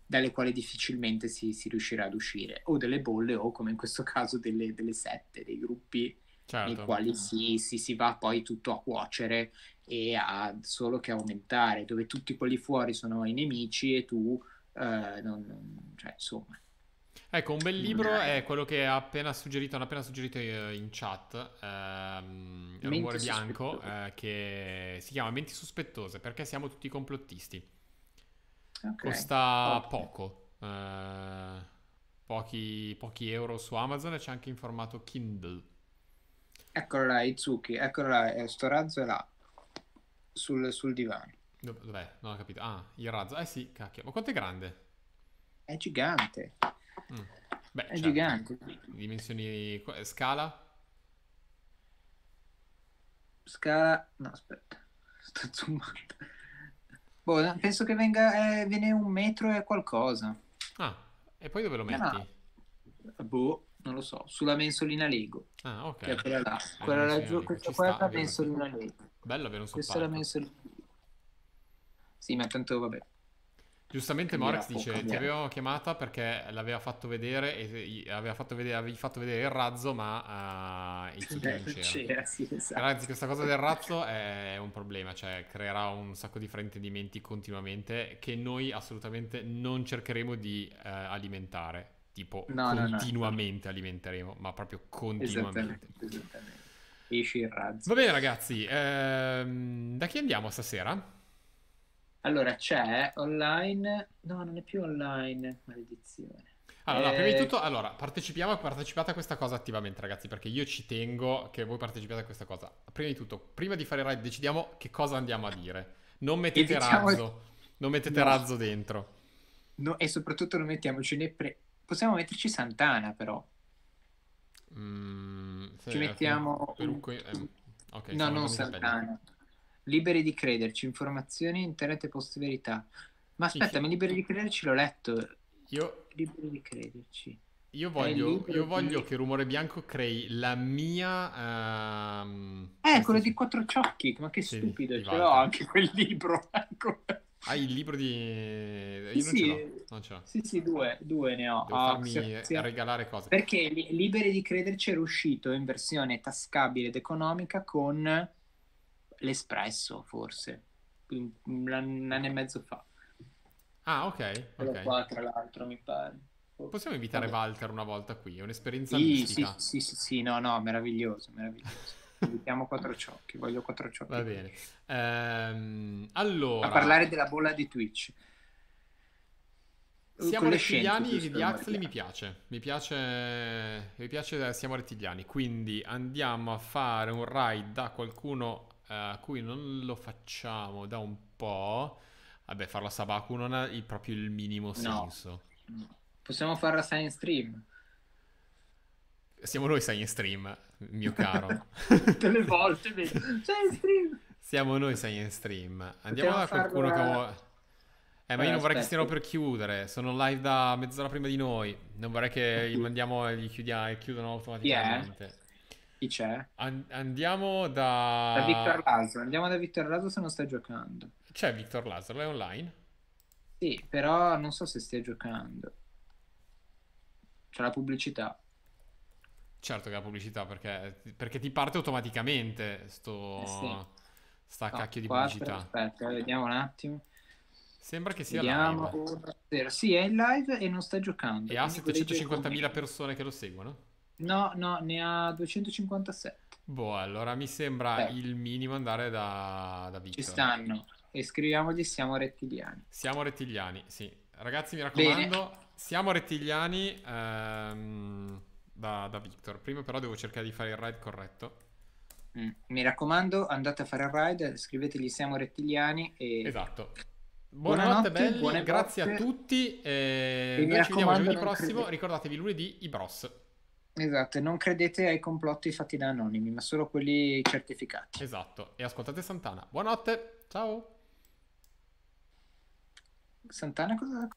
dalle quali difficilmente si, si, riuscirà ad uscire, o delle bolle o come in questo [LAUGHS] caso delle, delle sette, dei gruppi certo. nei quali si, si, si, va poi tutto a cuocere e a solo che aumentare, dove tutti quelli fuori sono i nemici e tu eh, non, cioè, insomma Ecco, un bel libro è quello che appena suggerito, hanno appena suggerito eh, in chat, ehm, Rumore Bianco, eh, che si chiama Menti sospettose, perché siamo tutti complottisti. Okay. Costa okay. poco, eh, pochi, pochi, euro su Amazon e c'è anche in formato Kindle. Eccolo là, Izuki, eccolo là, eh, sto razzo è là, sul, sul divano. Dov'è? Non ho capito. Ah, il razzo. Eh sì, cacchio. Ma quanto è grande? È gigante. Mm. Beh, è cioè, gigante. Dimensioni, scala? Scala, no aspetta, [LAUGHS] sto zoomando. Boh, penso che venga, eh, viene un metro e qualcosa. Ah, e poi dove lo ah. metti? Ah, boh, non lo so, sulla mensolina Lego. Ah, ok. Che è quella là, è eh, quella là giù, questa qua è la mensolina Lego. Bello avere un supporto. Questa è la mensolina. Sì, ma tanto vabbè, Giustamente Morax dice: cambiare. Ti avevamo chiamata perché l'aveva fatto vedere e aveva fatto vedere, avevi fatto vedere il razzo, ma uh, eh, il Tsuki eh, non c'era. Sì, esatto. Ragazzi, questa cosa del razzo è un problema, cioè creerà un sacco di fraintendimenti continuamente che noi assolutamente non cercheremo di uh, alimentare. Tipo, no, continuamente no, no. Esatto. alimenteremo, ma proprio continuamente. Esattamente, esattamente. Esci il razzo. Va bene, ragazzi, ehm, da chi andiamo stasera? Allora c'è online, no, non è più online, maledizione. Allora, prima di eh, tutto, allora, partecipiamo, partecipate a questa cosa attivamente, ragazzi, perché io ci tengo che voi partecipiate a questa cosa. Prima di tutto, prima di fare il ride, decidiamo che cosa andiamo a dire. Non mettete diciamo... razzo, non mettete no. razzo dentro. No, e soprattutto non mettiamoci né pre... Possiamo metterci Santana, però. Mm, sì, Ci mettiamo... Rucco... Eh, okay, no, non Santana. Liberi di crederci, informazioni, internet e post-verità. Ma aspetta, sì, ma Liberi di crederci l'ho letto. Io... Liberi di crederci. Io voglio, io voglio che Rumore Bianco crei la mia... Um... Eh, quello di Quattro Ciocchi, ma che sì, stupido, ce esatto. l'ho anche quel libro. Hai [LAUGHS] ecco. ah, il libro di... Io sì, non, ce non, ce l'ho. Sì, sì, due, due ne ho. Devo ah, farmi sì, sì. regalare cose. Perché Liberi di crederci era uscito in versione tascabile ed economica con l'Espresso forse, un anno e mezzo fa. Ah, ok. okay. Qua, tra l'altro, mi pare. Possiamo invitare Vabbè. Walter una volta qui, è un'esperienza sì, mistica. Sì, sì, sì, sì, no, no, meraviglioso, meraviglioso. [LAUGHS] Invitiamo quattro ciocchi, voglio quattro ciocchi. Va bene. Ehm, allora... A parlare della bolla di Twitch. Siamo rettiliani di Axley mi piace. mi piace, mi piace, siamo rettiliani, quindi andiamo a fare un ride da qualcuno eh, a cui non lo facciamo da un po', vabbè, farlo a Sabaku non ha il, proprio il minimo senso. No. Possiamo farla a Sign Stream. Siamo noi Sign Stream, mio [LAUGHS] caro. Tutte le volte, Sign Stream. Siamo noi Sign Stream. Andiamo Possiamo da qualcuno farla... che vuole... Eh, ma io non vorrei che stiano per chiudere. Sono live da mezz'ora prima di noi. Non vorrei che li [LAUGHS] mandiamo e li chiudiamo e chiudono automaticamente. Yeah chi c'è? An- andiamo da... Da Victor Lazaro, andiamo da Victor Lazaro se non sta giocando. C'è Victor Lazaro, è online? Sì, però non so se stia giocando. C'è la pubblicità. Certo che la pubblicità, perché, perché ti parte automaticamente sto... Eh sì. Sta no, cacchio di pubblicità. Aspetta, vediamo un attimo. Sembra che sia Vediamo. live. Sì, è in live e non sta giocando. E ha 750.000 persone che lo seguono. No, no, ne ha 257. Boh, allora mi sembra Beh. il minimo andare da, da Victor. Ci stanno. E scriviamogli siamo rettiliani. Siamo rettiliani, sì. Ragazzi, mi raccomando, Bene. siamo rettiliani ehm, da, da, Victor. Prima però devo cercare di fare il ride corretto. Mm. Mi raccomando, andate a fare il ride, scrivetegli siamo rettiliani. E... Esatto. Buonanotte, Buonanotte belli, grazie a tutti. E, e noi ci vediamo giovedì prossimo. Credo. Ricordatevi lunedì i bros. Esatto, non credete ai complotti fatti da anonimi, ma solo quelli certificati. Esatto, e ascoltate Santana. Buonanotte, ciao. Santana cosa...